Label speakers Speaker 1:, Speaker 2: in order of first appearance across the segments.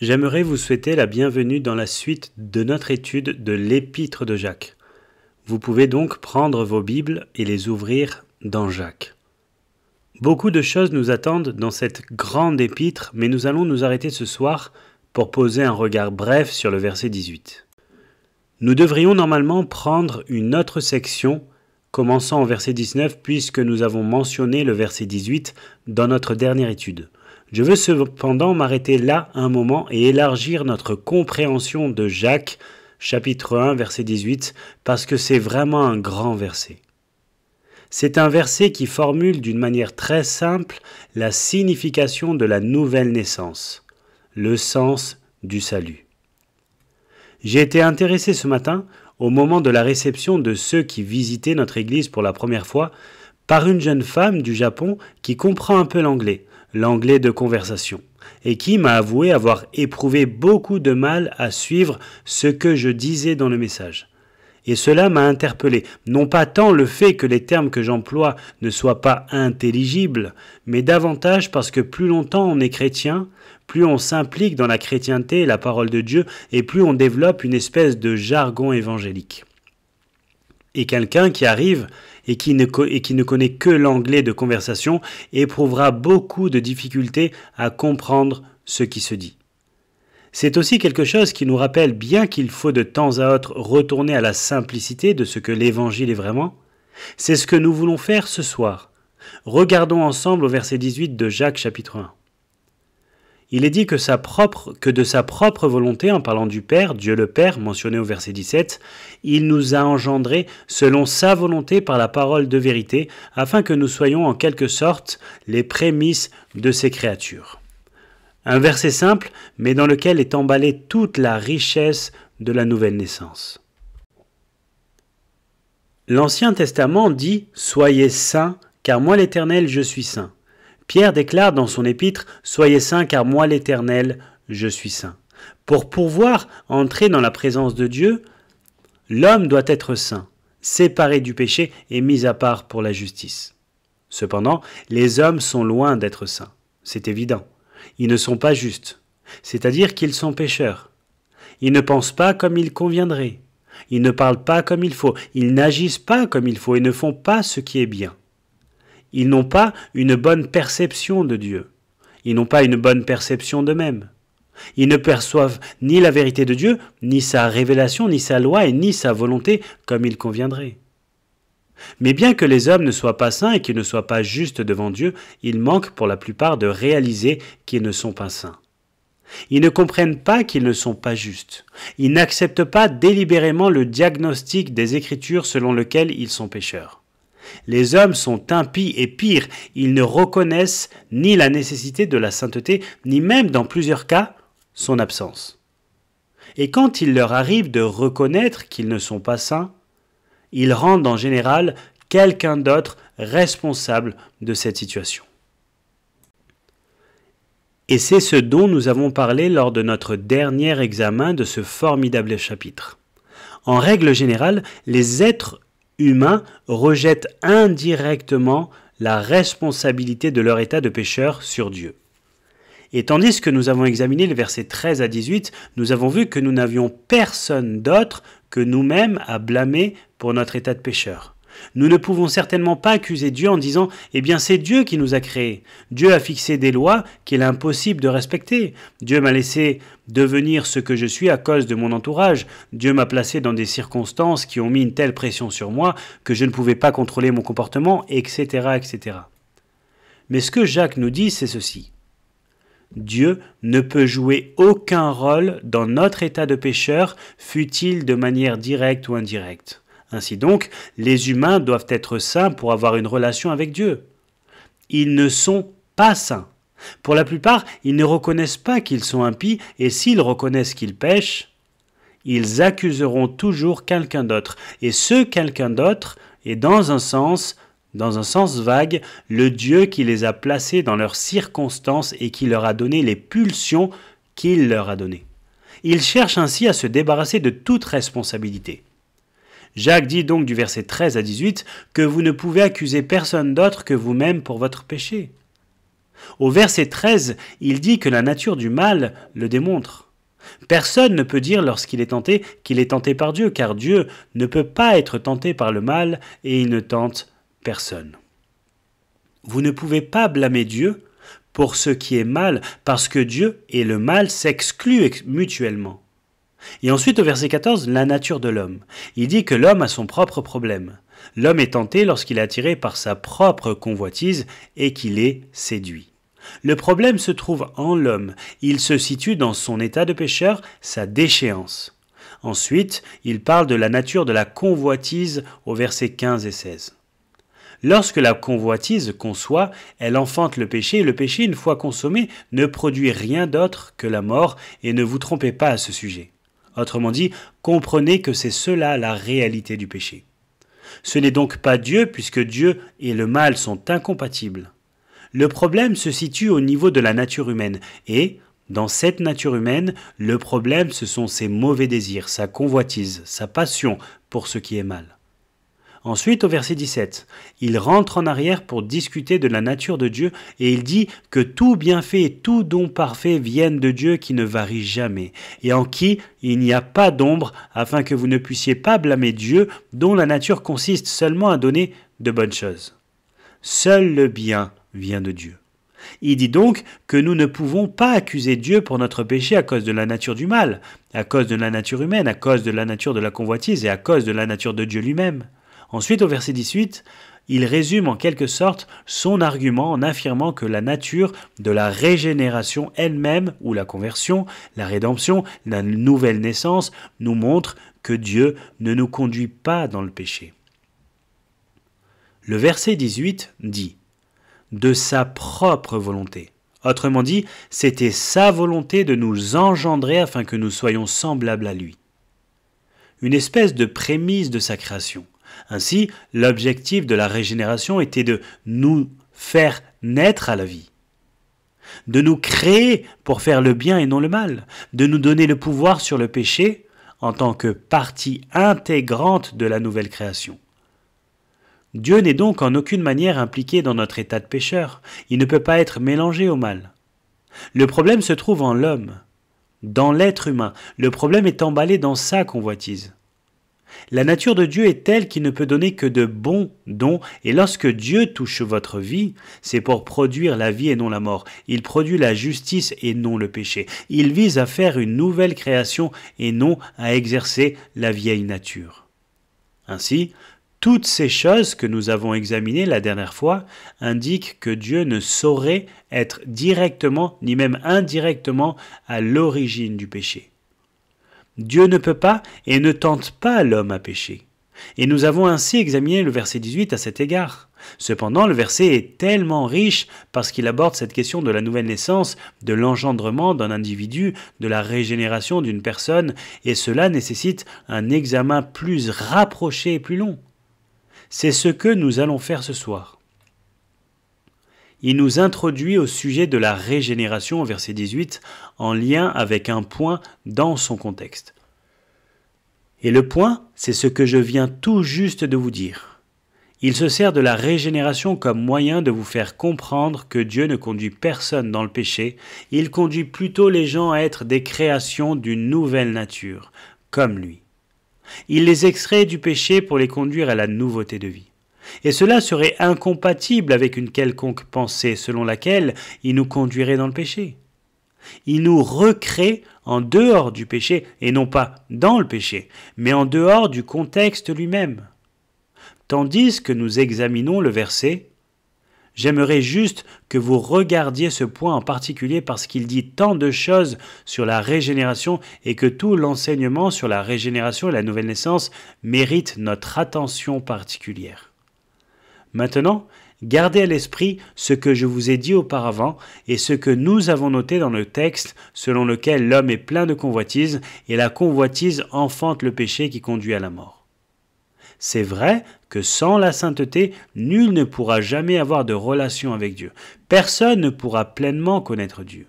Speaker 1: J'aimerais vous souhaiter la bienvenue dans la suite de notre étude de l'épître de Jacques. Vous pouvez donc prendre vos Bibles et les ouvrir dans Jacques. Beaucoup de choses nous attendent dans cette grande épître, mais nous allons nous arrêter ce soir pour poser un regard bref sur le verset 18. Nous devrions normalement prendre une autre section, commençant au verset 19, puisque nous avons mentionné le verset 18 dans notre dernière étude. Je veux cependant m'arrêter là un moment et élargir notre compréhension de Jacques chapitre 1 verset 18 parce que c'est vraiment un grand verset. C'est un verset qui formule d'une manière très simple la signification de la nouvelle naissance, le sens du salut. J'ai été intéressé ce matin, au moment de la réception de ceux qui visitaient notre église pour la première fois, par une jeune femme du Japon qui comprend un peu l'anglais, l'anglais de conversation, et qui m'a avoué avoir éprouvé beaucoup de mal à suivre ce que je disais dans le message. Et cela m'a interpellé, non pas tant le fait que les termes que j'emploie ne soient pas intelligibles, mais davantage parce que plus longtemps on est chrétien, plus on s'implique dans la chrétienté et la parole de Dieu, et plus on développe une espèce de jargon évangélique. Et quelqu'un qui arrive et qui ne, connaît que l'anglais de conversation éprouvera beaucoup de difficultés à comprendre ce qui se dit. C'est aussi quelque chose qui nous rappelle bien qu'il faut de temps à autre retourner à la simplicité de ce que l'Évangile est vraiment. C'est ce que nous voulons faire ce soir. Regardons ensemble au verset 18 de Jacques chapitre 1 il est dit que, de sa propre volonté, en parlant du Père, Dieu le Père, mentionné au verset 17, il nous a engendrés selon sa volonté par la parole de vérité, afin que nous soyons en quelque sorte les prémices de ses créatures. Un verset simple, mais dans lequel est emballée toute la richesse de la nouvelle naissance. L'Ancien Testament dit Soyez saints, car moi l'Éternel je suis saint. Pierre déclare dans son épître Soyez saints car moi l'Éternel, je suis saint. Pour pouvoir entrer dans la présence de Dieu, l'homme doit être saint, séparé du péché et mis à part pour la justice. Cependant, les hommes sont loin d'être saints, c'est évident. Ils ne sont pas justes, c'est-à-dire qu'ils sont pécheurs. Ils ne pensent pas comme il conviendrait. Ils ne parlent pas comme il faut, ils n'agissent pas comme il faut et ne font pas ce qui est bien. Ils n'ont pas une bonne perception de Dieu. Ils n'ont pas une bonne perception d'eux-mêmes. Ils ne perçoivent ni la vérité de Dieu, ni sa révélation, ni sa loi, et ni sa volonté comme il conviendrait. Mais bien que les hommes ne soient pas saints et qu'ils ne soient pas justes devant Dieu, ils manquent pour la plupart de réaliser qu'ils ne sont pas saints. Ils ne comprennent pas qu'ils ne sont pas justes. Ils n'acceptent pas délibérément le diagnostic des Écritures selon lequel ils sont pécheurs. Les hommes sont impies et pires, ils ne reconnaissent ni la nécessité de la sainteté, ni même dans plusieurs cas son absence. Et quand il leur arrive de reconnaître qu'ils ne sont pas saints, ils rendent en général quelqu'un d'autre responsable de cette situation. Et c'est ce dont nous avons parlé lors de notre dernier examen de ce formidable chapitre. En règle générale, les êtres humains rejettent indirectement la responsabilité de leur état de pécheur sur Dieu. Et tandis que nous avons examiné les versets 13 à 18, nous avons vu que nous n'avions personne d'autre que nous-mêmes à blâmer pour notre état de pécheur. Nous ne pouvons certainement pas accuser Dieu en disant Eh bien, c'est Dieu qui nous a créés. Dieu a fixé des lois qu'il est impossible de respecter. Dieu m'a laissé devenir ce que je suis à cause de mon entourage. Dieu m'a placé dans des circonstances qui ont mis une telle pression sur moi que je ne pouvais pas contrôler mon comportement, etc. etc. Mais ce que Jacques nous dit, c'est ceci. Dieu ne peut jouer aucun rôle dans notre état de pécheur, fût-il de manière directe ou indirecte. Ainsi donc, les humains doivent être saints pour avoir une relation avec Dieu. Ils ne sont pas saints. Pour la plupart, ils ne reconnaissent pas qu'ils sont impies, et s'ils reconnaissent qu'ils pêchent, ils accuseront toujours quelqu'un d'autre. Et ce quelqu'un d'autre est dans un sens, dans un sens vague, le Dieu qui les a placés dans leurs circonstances et qui leur a donné les pulsions qu'il leur a données. Ils cherchent ainsi à se débarrasser de toute responsabilité. Jacques dit donc du verset 13 à 18 que vous ne pouvez accuser personne d'autre que vous-même pour votre péché. Au verset 13, il dit que la nature du mal le démontre. Personne ne peut dire lorsqu'il est tenté qu'il est tenté par Dieu, car Dieu ne peut pas être tenté par le mal et il ne tente personne. Vous ne pouvez pas blâmer Dieu pour ce qui est mal, parce que Dieu et le mal s'excluent mutuellement. Et ensuite au verset 14, la nature de l'homme. Il dit que l'homme a son propre problème. L'homme est tenté lorsqu'il est attiré par sa propre convoitise et qu'il est séduit. Le problème se trouve en l'homme. Il se situe dans son état de pécheur, sa déchéance. Ensuite, il parle de la nature de la convoitise au verset 15 et 16. Lorsque la convoitise conçoit, elle enfante le péché, le péché, une fois consommé, ne produit rien d'autre que la mort, et ne vous trompez pas à ce sujet. Autrement dit, comprenez que c'est cela la réalité du péché. Ce n'est donc pas Dieu, puisque Dieu et le mal sont incompatibles. Le problème se situe au niveau de la nature humaine et, dans cette nature humaine, le problème ce sont ses mauvais désirs, sa convoitise, sa passion pour ce qui est mal. Ensuite, au verset 17, il rentre en arrière pour discuter de la nature de Dieu et il dit que tout bienfait et tout don parfait viennent de Dieu qui ne varie jamais et en qui il n'y a pas d'ombre afin que vous ne puissiez pas blâmer Dieu dont la nature consiste seulement à donner de bonnes choses. Seul le bien vient de Dieu. Il dit donc que nous ne pouvons pas accuser Dieu pour notre péché à cause de la nature du mal, à cause de la nature humaine, à cause de la nature de la convoitise et à cause de la nature de Dieu lui-même. Ensuite, au verset 18, il résume en quelque sorte son argument en affirmant que la nature de la régénération elle-même, ou la conversion, la rédemption, la nouvelle naissance, nous montre que Dieu ne nous conduit pas dans le péché. Le verset 18 dit de sa propre volonté. Autrement dit, c'était sa volonté de nous engendrer afin que nous soyons semblables à lui. Une espèce de prémisse de sa création. Ainsi, l'objectif de la régénération était de nous faire naître à la vie, de nous créer pour faire le bien et non le mal, de nous donner le pouvoir sur le péché en tant que partie intégrante de la nouvelle création. Dieu n'est donc en aucune manière impliqué dans notre état de pécheur, il ne peut pas être mélangé au mal. Le problème se trouve en l'homme, dans l'être humain, le problème est emballé dans sa convoitise. La nature de Dieu est telle qu'il ne peut donner que de bons dons, et lorsque Dieu touche votre vie, c'est pour produire la vie et non la mort. Il produit la justice et non le péché. Il vise à faire une nouvelle création et non à exercer la vieille nature. Ainsi, toutes ces choses que nous avons examinées la dernière fois indiquent que Dieu ne saurait être directement ni même indirectement à l'origine du péché. Dieu ne peut pas et ne tente pas l'homme à pécher. Et nous avons ainsi examiné le verset 18 à cet égard. Cependant, le verset est tellement riche parce qu'il aborde cette question de la nouvelle naissance, de l'engendrement d'un individu, de la régénération d'une personne, et cela nécessite un examen plus rapproché et plus long. C'est ce que nous allons faire ce soir. Il nous introduit au sujet de la régénération verset 18 en lien avec un point dans son contexte. Et le point, c'est ce que je viens tout juste de vous dire. Il se sert de la régénération comme moyen de vous faire comprendre que Dieu ne conduit personne dans le péché, il conduit plutôt les gens à être des créations d'une nouvelle nature, comme lui. Il les extrait du péché pour les conduire à la nouveauté de vie. Et cela serait incompatible avec une quelconque pensée selon laquelle il nous conduirait dans le péché. Il nous recrée en dehors du péché, et non pas dans le péché, mais en dehors du contexte lui-même. Tandis que nous examinons le verset, J'aimerais juste que vous regardiez ce point en particulier parce qu'il dit tant de choses sur la régénération et que tout l'enseignement sur la régénération et la nouvelle naissance mérite notre attention particulière. Maintenant, gardez à l'esprit ce que je vous ai dit auparavant et ce que nous avons noté dans le texte selon lequel l'homme est plein de convoitise et la convoitise enfante le péché qui conduit à la mort. C'est vrai que sans la sainteté, nul ne pourra jamais avoir de relation avec Dieu. Personne ne pourra pleinement connaître Dieu.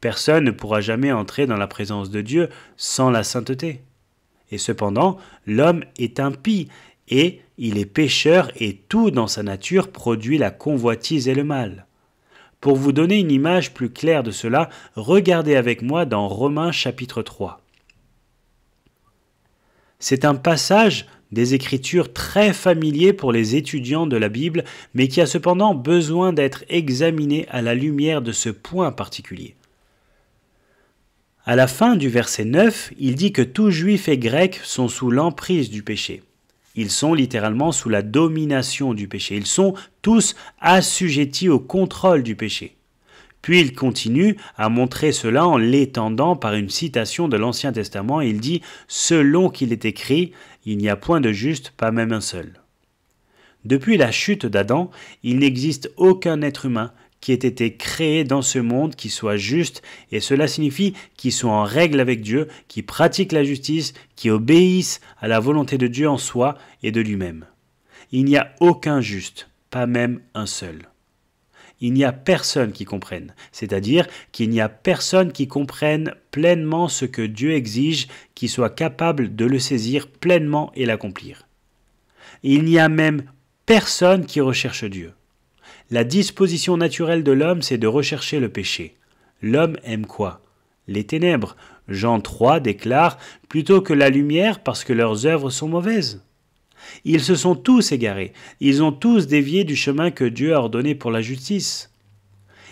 Speaker 1: Personne ne pourra jamais entrer dans la présence de Dieu sans la sainteté. Et cependant, l'homme est impie et il est pécheur et tout dans sa nature produit la convoitise et le mal. Pour vous donner une image plus claire de cela, regardez avec moi dans Romains chapitre 3. C'est un passage des écritures très familières pour les étudiants de la Bible, mais qui a cependant besoin d'être examinées à la lumière de ce point particulier. À la fin du verset 9, il dit que tous juifs et grecs sont sous l'emprise du péché. Ils sont littéralement sous la domination du péché. Ils sont tous assujettis au contrôle du péché. Puis il continue à montrer cela en l'étendant par une citation de l'Ancien Testament. Il dit Selon qu'il est écrit, il n'y a point de juste, pas même un seul. Depuis la chute d'Adam, il n'existe aucun être humain qui ait été créé dans ce monde qui soit juste, et cela signifie qui soit en règle avec Dieu, qui pratique la justice, qui obéisse à la volonté de Dieu en soi et de lui-même. Il n'y a aucun juste, pas même un seul il n'y a personne qui comprenne. C'est-à-dire qu'il n'y a personne qui comprenne pleinement ce que Dieu exige, qui soit capable de le saisir pleinement et l'accomplir. Il n'y a même personne qui recherche Dieu. La disposition naturelle de l'homme, c'est de rechercher le péché. L'homme aime quoi Les ténèbres. Jean 3 déclare plutôt que la lumière parce que leurs œuvres sont mauvaises. Ils se sont tous égarés, ils ont tous dévié du chemin que Dieu a ordonné pour la justice.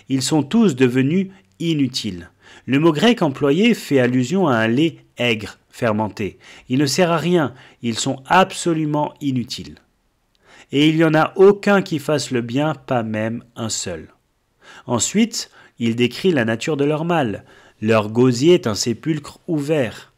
Speaker 1: Ils sont tous devenus inutiles. Le mot grec employé fait allusion à un lait aigre, fermenté. Il ne sert à rien, ils sont absolument inutiles. Et il n'y en a aucun qui fasse le bien, pas même un seul. Ensuite, il décrit la nature de leur mal. Leur gosier est un sépulcre ouvert.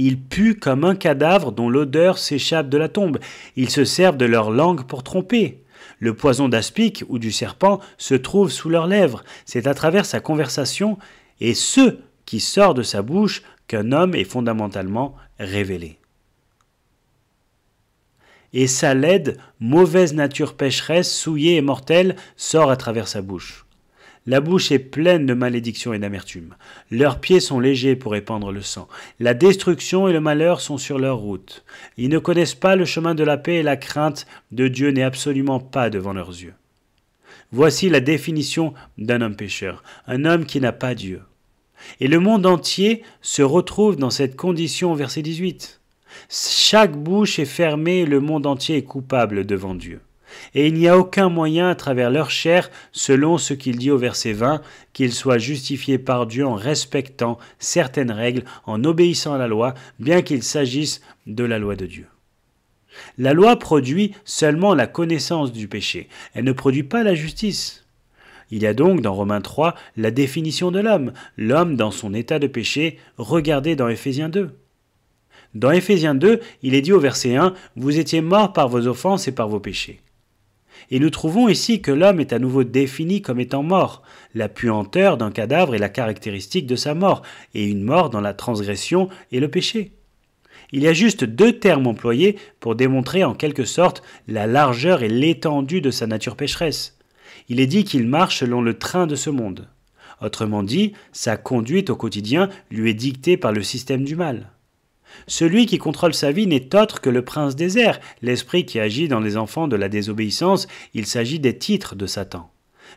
Speaker 1: Ils puent comme un cadavre dont l'odeur s'échappe de la tombe. Ils se servent de leur langue pour tromper. Le poison d'aspic ou du serpent se trouve sous leurs lèvres. C'est à travers sa conversation et ce qui sort de sa bouche qu'un homme est fondamentalement révélé. Et sa laide, mauvaise nature pécheresse, souillée et mortelle, sort à travers sa bouche. La bouche est pleine de malédictions et d'amertume. Leurs pieds sont légers pour épandre le sang. La destruction et le malheur sont sur leur route. Ils ne connaissent pas le chemin de la paix et la crainte de Dieu n'est absolument pas devant leurs yeux. Voici la définition d'un homme pécheur, un homme qui n'a pas Dieu. Et le monde entier se retrouve dans cette condition verset 18. Chaque bouche est fermée, le monde entier est coupable devant Dieu. Et il n'y a aucun moyen à travers leur chair, selon ce qu'il dit au verset 20, qu'ils soient justifiés par Dieu en respectant certaines règles, en obéissant à la loi, bien qu'il s'agisse de la loi de Dieu. La loi produit seulement la connaissance du péché, elle ne produit pas la justice. Il y a donc dans Romains 3 la définition de l'homme, l'homme dans son état de péché, regardez dans Éphésiens 2. Dans Éphésiens 2, il est dit au verset 1, Vous étiez morts par vos offenses et par vos péchés. Et nous trouvons ici que l'homme est à nouveau défini comme étant mort. La puanteur d'un cadavre est la caractéristique de sa mort, et une mort dans la transgression et le péché. Il y a juste deux termes employés pour démontrer en quelque sorte la largeur et l'étendue de sa nature pécheresse. Il est dit qu'il marche selon le train de ce monde. Autrement dit, sa conduite au quotidien lui est dictée par le système du mal. Celui qui contrôle sa vie n'est autre que le prince des airs, l'esprit qui agit dans les enfants de la désobéissance, il s'agit des titres de Satan.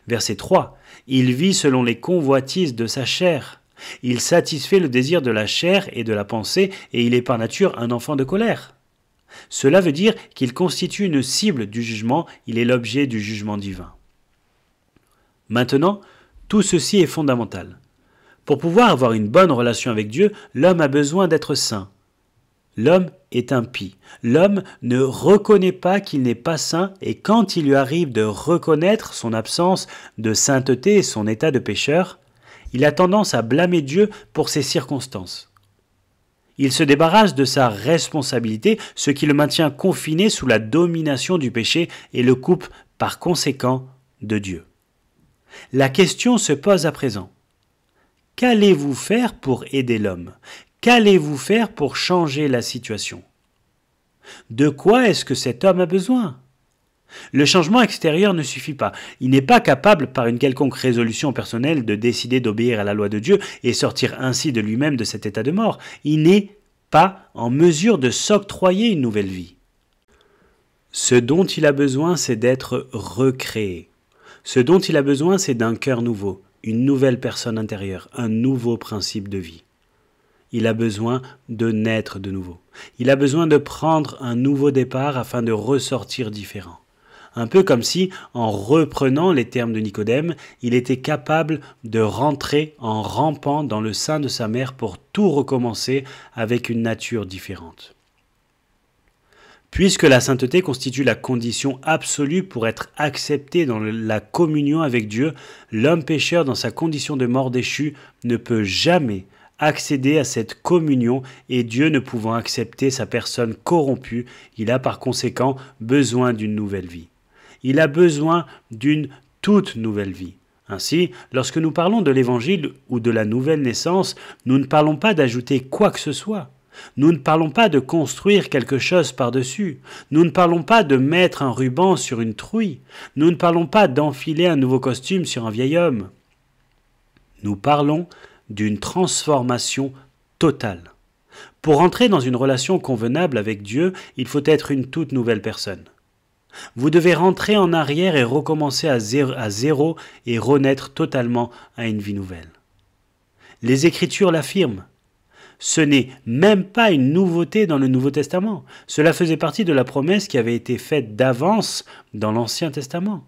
Speaker 1: Verset 3. Il vit selon les convoitises de sa chair. Il satisfait le désir de la chair et de la pensée, et il est par nature un enfant de colère. Cela veut dire qu'il constitue une cible du jugement, il est l'objet du jugement divin. Maintenant, tout ceci est fondamental. Pour pouvoir avoir une bonne relation avec Dieu, l'homme a besoin d'être saint. L'homme est impie. L'homme ne reconnaît pas qu'il n'est pas saint et quand il lui arrive de reconnaître son absence de sainteté et son état de pécheur, il a tendance à blâmer Dieu pour ses circonstances. Il se débarrasse de sa responsabilité, ce qui le maintient confiné sous la domination du péché et le coupe par conséquent de Dieu. La question se pose à présent. Qu'allez-vous faire pour aider l'homme Qu'allez-vous faire pour changer la situation De quoi est-ce que cet homme a besoin Le changement extérieur ne suffit pas. Il n'est pas capable, par une quelconque résolution personnelle, de décider d'obéir à la loi de Dieu et sortir ainsi de lui-même de cet état de mort. Il n'est pas en mesure de s'octroyer une nouvelle vie. Ce dont il a besoin, c'est d'être recréé. Ce dont il a besoin, c'est d'un cœur nouveau, une nouvelle personne intérieure, un nouveau principe de vie il a besoin de naître de nouveau. Il a besoin de prendre un nouveau départ afin de ressortir différent. Un peu comme si, en reprenant les termes de Nicodème, il était capable de rentrer en rampant dans le sein de sa mère pour tout recommencer avec une nature différente. Puisque la sainteté constitue la condition absolue pour être accepté dans la communion avec Dieu, l'homme pécheur dans sa condition de mort déchue ne peut jamais accéder à cette communion et Dieu ne pouvant accepter sa personne corrompue, il a par conséquent besoin d'une nouvelle vie. Il a besoin d'une toute nouvelle vie. Ainsi, lorsque nous parlons de l'Évangile ou de la nouvelle naissance, nous ne parlons pas d'ajouter quoi que ce soit. Nous ne parlons pas de construire quelque chose par-dessus. Nous ne parlons pas de mettre un ruban sur une truie. Nous ne parlons pas d'enfiler un nouveau costume sur un vieil homme. Nous parlons d'une transformation totale. Pour entrer dans une relation convenable avec Dieu, il faut être une toute nouvelle personne. Vous devez rentrer en arrière et recommencer à zéro, et renaître totalement à une vie nouvelle. Les Écritures l'affirment. Ce n'est même pas une nouveauté dans le Nouveau Testament. Cela faisait partie de la promesse qui avait été faite d'avance dans l'Ancien Testament.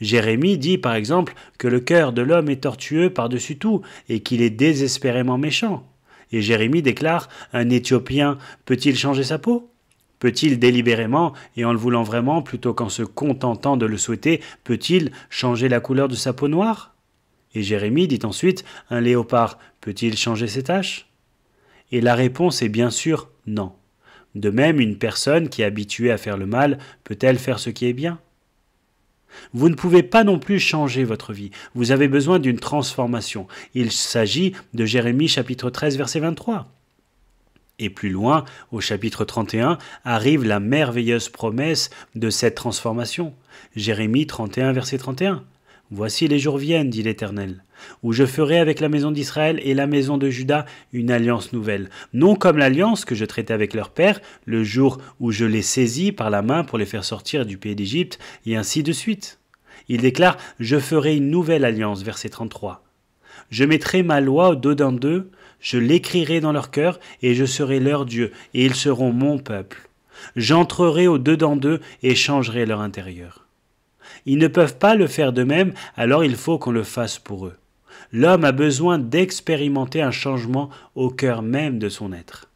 Speaker 1: Jérémie dit par exemple que le cœur de l'homme est tortueux par-dessus tout et qu'il est désespérément méchant. Et Jérémie déclare Un Éthiopien peut-il changer sa peau Peut-il délibérément, et en le voulant vraiment, plutôt qu'en se contentant de le souhaiter, peut-il changer la couleur de sa peau noire Et Jérémie dit ensuite Un léopard peut-il changer ses tâches ?» Et la réponse est bien sûr non. De même, une personne qui est habituée à faire le mal peut-elle faire ce qui est bien vous ne pouvez pas non plus changer votre vie. Vous avez besoin d'une transformation. Il s'agit de Jérémie chapitre 13 verset 23. Et plus loin, au chapitre 31, arrive la merveilleuse promesse de cette transformation. Jérémie 31 verset 31. Voici les jours viennent, dit l'Éternel où je ferai avec la maison d'Israël et la maison de Juda une alliance nouvelle, non comme l'alliance que je traitais avec leur père le jour où je les saisis par la main pour les faire sortir du pays d'Égypte, et ainsi de suite. Il déclare Je ferai une nouvelle alliance, verset 33. Je mettrai ma loi au dedans d'eux, je l'écrirai dans leur cœur, et je serai leur Dieu, et ils seront mon peuple. J'entrerai au dedans d'eux et changerai leur intérieur. Ils ne peuvent pas le faire d'eux-mêmes, alors il faut qu'on le fasse pour eux l'homme a besoin d'expérimenter un changement au cœur même de son être.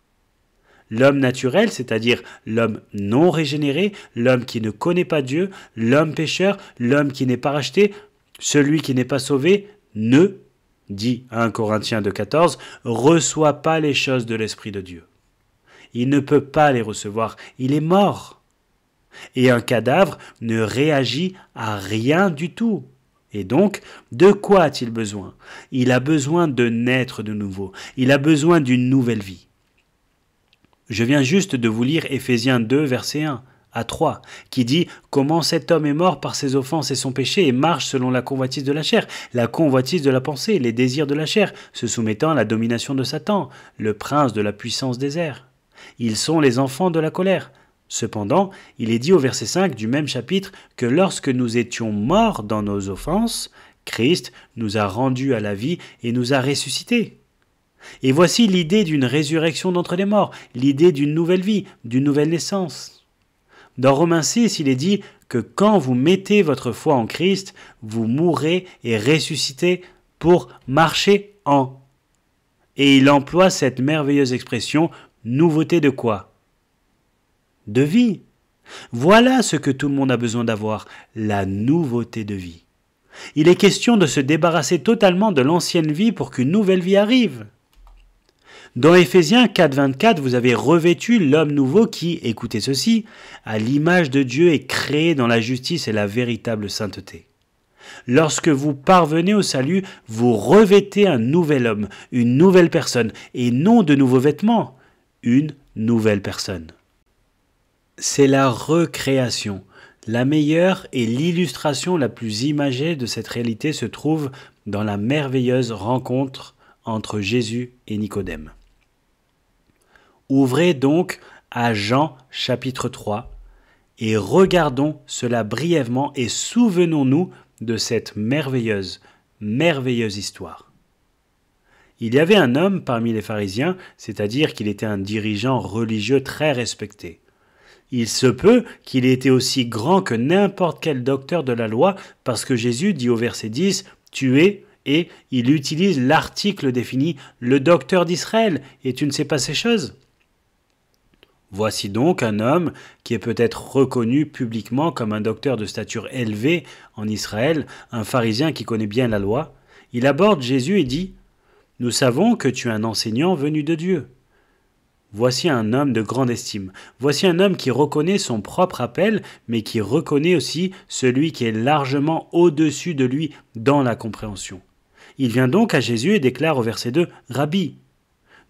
Speaker 1: L'homme naturel, c'est-à-dire l'homme non régénéré, l'homme qui ne connaît pas Dieu, l'homme pécheur, l'homme qui n'est pas racheté, celui qui n'est pas sauvé, ne, dit 1 Corinthiens 2,14, reçoit pas les choses de l'Esprit de Dieu. Il ne peut pas les recevoir, il est mort. Et un cadavre ne réagit à rien du tout. Et donc, de quoi a-t-il besoin Il a besoin de naître de nouveau. Il a besoin d'une nouvelle vie. Je viens juste de vous lire Ephésiens 2, verset 1 à 3, qui dit Comment cet homme est mort par ses offenses et son péché et marche selon la convoitise de la chair, la convoitise de la pensée, les désirs de la chair, se soumettant à la domination de Satan, le prince de la puissance des airs. Ils sont les enfants de la colère, Cependant, il est dit au verset 5 du même chapitre que lorsque nous étions morts dans nos offenses, Christ nous a rendus à la vie et nous a ressuscités. Et voici l'idée d'une résurrection d'entre les morts, l'idée d'une nouvelle vie, d'une nouvelle naissance. Dans Romains 6, il est dit que quand vous mettez votre foi en Christ, vous mourrez et ressuscitez pour marcher en. Et il emploie cette merveilleuse expression nouveauté de quoi de vie. Voilà ce que tout le monde a besoin d'avoir, la nouveauté de vie. Il est question de se débarrasser totalement de l'ancienne vie pour qu'une nouvelle vie arrive. Dans Éphésiens 4:24, vous avez revêtu l'homme nouveau qui, écoutez ceci, à l'image de Dieu est créé dans la justice et la véritable sainteté. Lorsque vous parvenez au salut, vous revêtez un nouvel homme, une nouvelle personne, et non de nouveaux vêtements, une nouvelle personne c'est la recréation. La meilleure et l'illustration la plus imagée de cette réalité se trouve dans la merveilleuse rencontre entre Jésus et Nicodème. Ouvrez donc à Jean chapitre 3 et regardons cela brièvement et souvenons-nous de cette merveilleuse, merveilleuse histoire. Il y avait un homme parmi les pharisiens, c'est-à-dire qu'il était un dirigeant religieux très respecté. Il se peut qu'il ait été aussi grand que n'importe quel docteur de la loi, parce que Jésus dit au verset 10, Tu es, et il utilise l'article défini le docteur d'Israël, et tu ne sais pas ces choses. Voici donc un homme qui est peut-être reconnu publiquement comme un docteur de stature élevée en Israël, un pharisien qui connaît bien la loi. Il aborde Jésus et dit Nous savons que tu es un enseignant venu de Dieu. Voici un homme de grande estime. Voici un homme qui reconnaît son propre appel, mais qui reconnaît aussi celui qui est largement au-dessus de lui dans la compréhension. Il vient donc à Jésus et déclare au verset 2 Rabbi,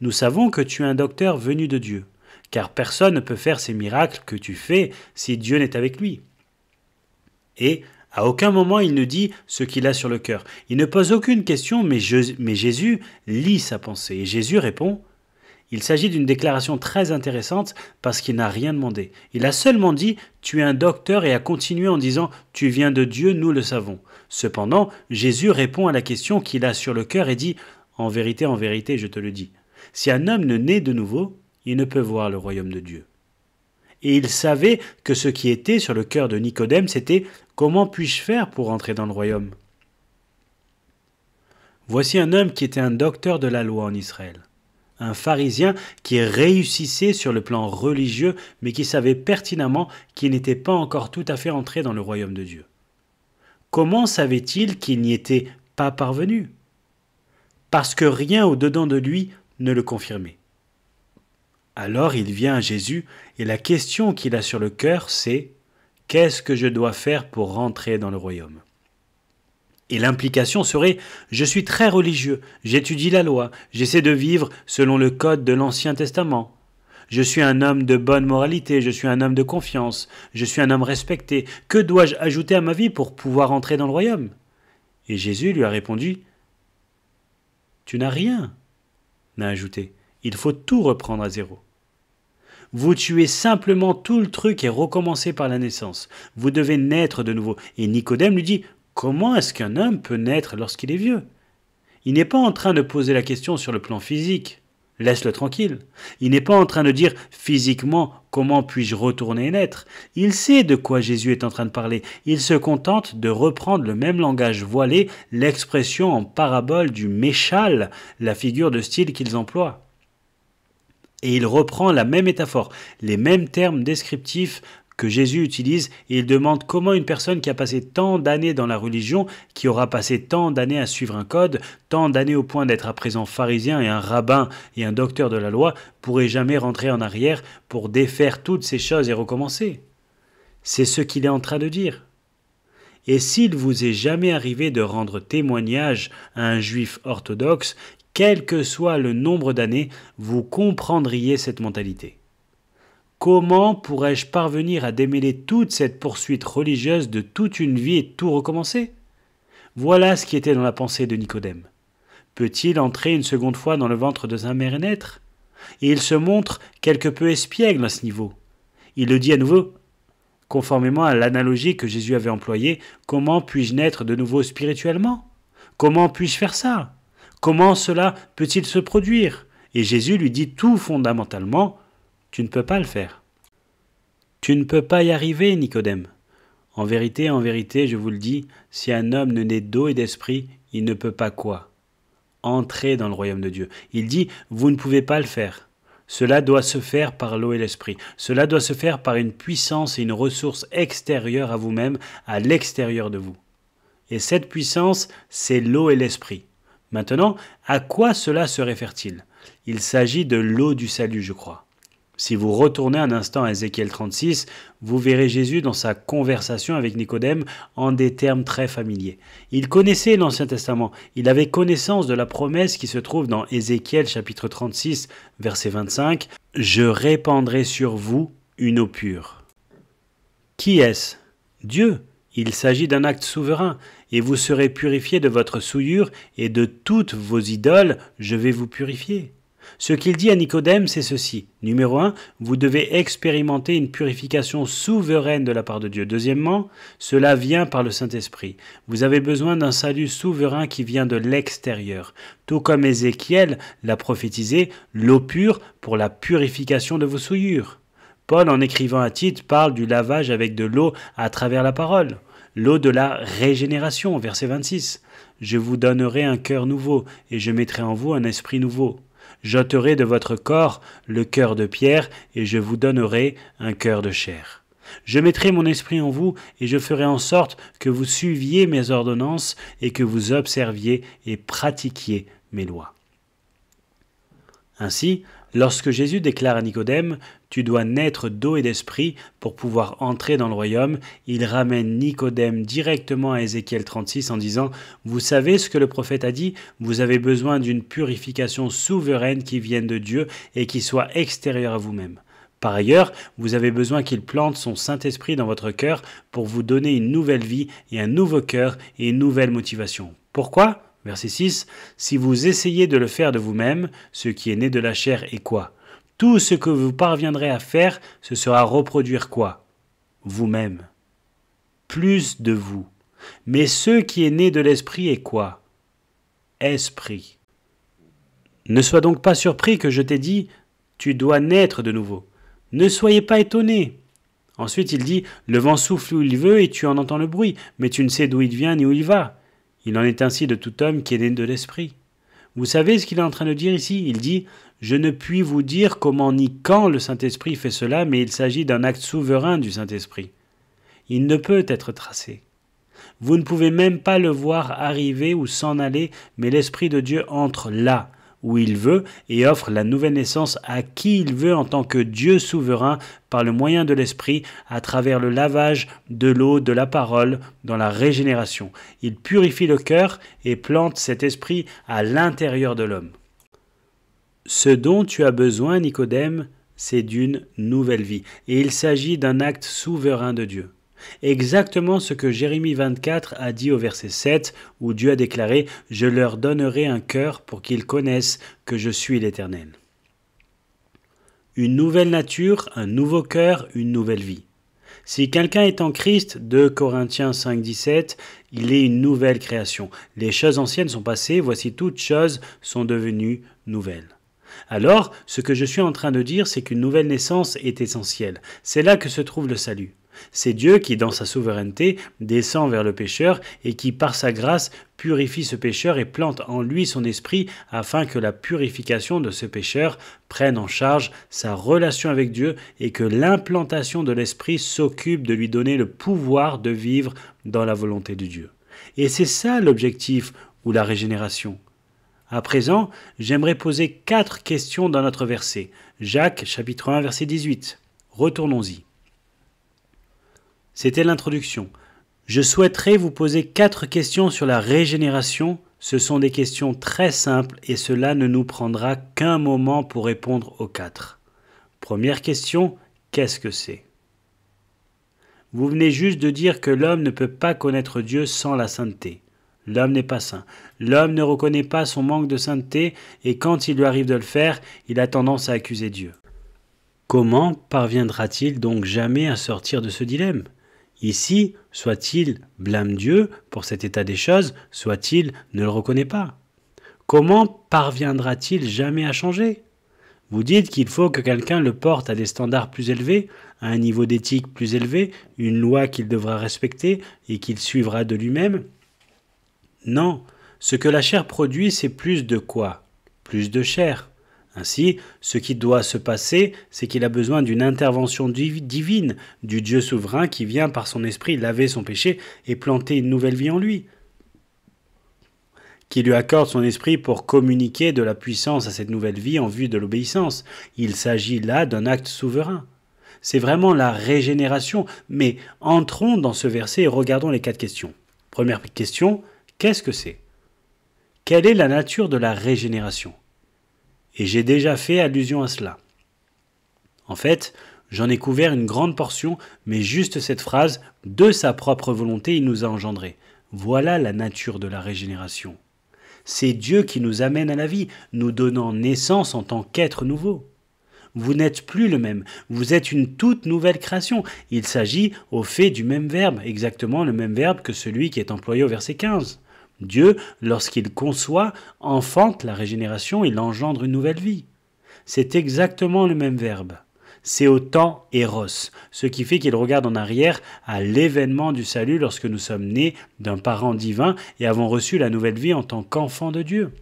Speaker 1: nous savons que tu es un docteur venu de Dieu, car personne ne peut faire ces miracles que tu fais si Dieu n'est avec lui. Et à aucun moment il ne dit ce qu'il a sur le cœur. Il ne pose aucune question, mais, Jésus lit sa pensée. Et Jésus répond il s'agit d'une déclaration très intéressante parce qu'il n'a rien demandé. Il a seulement dit Tu es un docteur et a continué en disant Tu viens de Dieu, nous le savons. Cependant, Jésus répond à la question qu'il a sur le cœur et dit En vérité, en vérité, je te le dis. Si un homme ne naît de nouveau, il ne peut voir le royaume de Dieu. Et il savait que ce qui était sur le cœur de Nicodème, c'était Comment puis-je faire pour entrer dans le royaume Voici un homme qui était un docteur de la loi en Israël un pharisien qui réussissait sur le plan religieux, mais qui savait pertinemment qu'il n'était pas encore tout à fait entré dans le royaume de Dieu. Comment savait-il qu'il n'y était pas parvenu Parce que rien au-dedans de lui ne le confirmait. Alors il vient à Jésus et la question qu'il a sur le cœur, c'est Qu'est-ce que je dois faire pour rentrer dans le royaume et l'implication serait ⁇ Je suis très religieux, j'étudie la loi, j'essaie de vivre selon le code de l'Ancien Testament. Je suis un homme de bonne moralité, je suis un homme de confiance, je suis un homme respecté. Que dois-je ajouter à ma vie pour pouvoir entrer dans le royaume ?⁇ Et Jésus lui a répondu ⁇ Tu n'as rien ⁇ n'a ajouté. Il faut tout reprendre à zéro. Vous tuez simplement tout le truc et recommencez par la naissance. Vous devez naître de nouveau. Et Nicodème lui dit Comment est-ce qu'un homme peut naître lorsqu'il est vieux Il n'est pas en train de poser la question sur le plan physique. Laisse-le tranquille. Il n'est pas en train de dire physiquement comment puis-je retourner naître. Il sait de quoi Jésus est en train de parler. Il se contente de reprendre le même langage voilé, l'expression en parabole du méchal, la figure de style qu'ils emploient. Et il reprend la même métaphore, les mêmes termes descriptifs que Jésus utilise il demande comment une personne qui a passé tant d'années dans la religion, qui aura passé tant d'années à suivre un code, tant d'années au point d'être à présent pharisien et un rabbin et un docteur de la loi, pourrait jamais rentrer en arrière pour défaire toutes ces choses et recommencer. C'est ce qu'il est en train de dire. Et s'il vous est jamais arrivé de rendre témoignage à un juif orthodoxe, quel que soit le nombre d'années, vous comprendriez cette mentalité. Comment pourrais-je parvenir à démêler toute cette poursuite religieuse de toute une vie et tout recommencer Voilà ce qui était dans la pensée de Nicodème. Peut-il entrer une seconde fois dans le ventre de sa mère et naître Et il se montre quelque peu espiègle à ce niveau. Il le dit à nouveau, conformément à l'analogie que Jésus avait employée, comment puis-je naître de nouveau spirituellement Comment puis-je faire ça Comment cela peut-il se produire Et Jésus lui dit tout fondamentalement, tu ne peux pas le faire. Tu ne peux pas y arriver, Nicodème. En vérité, en vérité, je vous le dis, si un homme ne naît d'eau et d'esprit, il ne peut pas quoi Entrer dans le royaume de Dieu. Il dit, vous ne pouvez pas le faire. Cela doit se faire par l'eau et l'esprit. Cela doit se faire par une puissance et une ressource extérieure à vous-même, à l'extérieur de vous. Et cette puissance, c'est l'eau et l'esprit. Maintenant, à quoi cela se réfère-t-il Il, s'agit de l'eau du salut, je crois. Si vous retournez un instant à Ézéchiel 36, vous verrez Jésus dans sa conversation avec Nicodème en des termes très familiers. Il connaissait l'Ancien Testament, il avait connaissance de la promesse qui se trouve dans Ézéchiel chapitre 36 verset 25, Je répandrai sur vous une eau pure. Qui est-ce Dieu. Il s'agit d'un acte souverain, et vous serez purifiés de votre souillure, et de toutes vos idoles, je vais vous purifier. Ce qu'il dit à Nicodème, c'est ceci. Numéro 1, vous devez expérimenter une purification souveraine de la part de Dieu. Deuxièmement, cela vient par le Saint-Esprit. Vous avez besoin d'un salut souverain qui vient de l'extérieur. Tout comme Ézéchiel l'a prophétisé, l'eau pure pour la purification de vos souillures. Paul, en écrivant à Tite, parle du lavage avec de l'eau à travers la parole l'eau de la régénération, verset 26. Je vous donnerai un cœur nouveau, et je mettrai en vous un esprit nouveau. J'ôterai de votre corps le cœur de pierre, et je vous donnerai un cœur de chair. Je mettrai mon esprit en vous, et je ferai en sorte que vous suiviez mes ordonnances, et que vous observiez et pratiquiez mes lois. Ainsi, lorsque Jésus déclare à Nicodème tu dois naître d'eau et d'esprit pour pouvoir entrer dans le royaume. Il ramène Nicodème directement à Ézéchiel 36 en disant Vous savez ce que le prophète a dit Vous avez besoin d'une purification souveraine qui vienne de Dieu et qui soit extérieure à vous-même. Par ailleurs, vous avez besoin qu'il plante son Saint-Esprit dans votre cœur pour vous donner une nouvelle vie et un nouveau cœur et une nouvelle motivation. Pourquoi Verset 6. Si vous essayez de le faire de vous-même, ce qui est né de la chair est quoi tout ce que vous parviendrez à faire, ce sera reproduire quoi Vous-même. Plus de vous. Mais ce qui est né de l'esprit est quoi Esprit. Ne sois donc pas surpris que je t'ai dit Tu dois naître de nouveau. Ne soyez pas étonné. Ensuite il dit Le vent souffle où il veut et tu en entends le bruit, mais tu ne sais d'où il vient ni où il va. Il en est ainsi de tout homme qui est né de l'esprit. Vous savez ce qu'il est en train de dire ici Il dit Je ne puis vous dire comment ni quand le Saint-Esprit fait cela, mais il s'agit d'un acte souverain du Saint-Esprit. Il ne peut être tracé. Vous ne pouvez même pas le voir arriver ou s'en aller, mais l'Esprit de Dieu entre là, où il veut et offre la nouvelle naissance à qui il veut en tant que Dieu souverain par le moyen de l'Esprit à travers le lavage de l'eau de la parole dans la régénération. Il purifie le cœur et plante cet esprit à l'intérieur de l'homme. Ce dont tu as besoin, Nicodème, c'est d'une nouvelle vie, et il s'agit d'un acte souverain de Dieu. Exactement ce que Jérémie 24 a dit au verset 7, où Dieu a déclaré ⁇ Je leur donnerai un cœur pour qu'ils connaissent que je suis l'Éternel ⁇ Une nouvelle nature, un nouveau cœur, une nouvelle vie. Si quelqu'un est en Christ, 2 Corinthiens 5, 17, il est une nouvelle création. Les choses anciennes sont passées, voici toutes choses sont devenues nouvelles. Alors, ce que je suis en train de dire, c'est qu'une nouvelle naissance est essentielle. C'est là que se trouve le salut. C'est Dieu qui, dans sa souveraineté, descend vers le pécheur et qui, par sa grâce, purifie ce pécheur et plante en lui son esprit afin que la purification de ce pécheur prenne en charge sa relation avec Dieu et que l'implantation de l'esprit s'occupe de lui donner le pouvoir de vivre dans la volonté de Dieu. Et c'est ça l'objectif ou la régénération. À présent, j'aimerais poser quatre questions dans notre verset. Jacques chapitre 1 verset 18. Retournons-y. C'était l'introduction. Je souhaiterais vous poser quatre questions sur la régénération. Ce sont des questions très simples et cela ne nous prendra qu'un moment pour répondre aux quatre. Première question, qu'est-ce que c'est Vous venez juste de dire que l'homme ne peut pas connaître Dieu sans la sainteté. L'homme n'est pas saint. L'homme ne reconnaît pas son manque de sainteté et quand il lui arrive de le faire, il a tendance à accuser Dieu. Comment parviendra-t-il donc jamais à sortir de ce dilemme Ici, soit-il blâme Dieu pour cet état des choses, soit-il ne le reconnaît pas. Comment parviendra-t-il jamais à changer Vous dites qu'il faut que quelqu'un le porte à des standards plus élevés, à un niveau d'éthique plus élevé, une loi qu'il devra respecter et qu'il suivra de lui-même Non, ce que la chair produit, c'est plus de quoi Plus de chair. Ainsi, ce qui doit se passer, c'est qu'il a besoin d'une intervention divine du Dieu souverain qui vient par son esprit laver son péché et planter une nouvelle vie en lui qui lui accorde son esprit pour communiquer de la puissance à cette nouvelle vie en vue de l'obéissance. Il s'agit là d'un acte souverain. C'est vraiment la régénération, mais entrons dans ce verset et regardons les quatre questions. Première question, qu'est-ce que c'est Quelle est la nature de la régénération et j'ai déjà fait allusion à cela. En fait, j'en ai couvert une grande portion, mais juste cette phrase, de sa propre volonté, il nous a engendrés. Voilà la nature de la régénération. C'est Dieu qui nous amène à la vie, nous donnant naissance en tant qu'être nouveau. Vous n'êtes plus le même, vous êtes une toute nouvelle création. Il s'agit au fait du même verbe, exactement le même verbe que celui qui est employé au verset 15. Dieu, lorsqu'il conçoit, enfante la régénération, il engendre une nouvelle vie. C'est exactement le même verbe. C'est au temps Eros, ce qui fait qu'il regarde en arrière à l'événement du salut lorsque nous sommes nés d'un parent divin et avons reçu la nouvelle vie en tant qu'enfant de Dieu.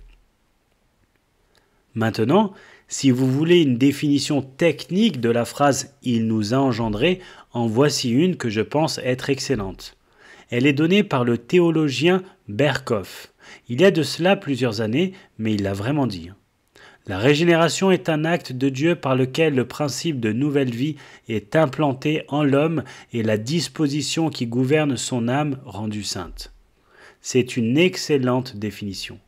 Speaker 1: Maintenant, si vous voulez une définition technique de la phrase Il nous a engendrés, en voici une que je pense être excellente. Elle est donnée par le théologien Berkoff. Il y a de cela plusieurs années, mais il l'a vraiment dit. La régénération est un acte de Dieu par lequel le principe de nouvelle vie est implanté en l'homme et la disposition qui gouverne son âme rendue sainte. C'est une excellente définition.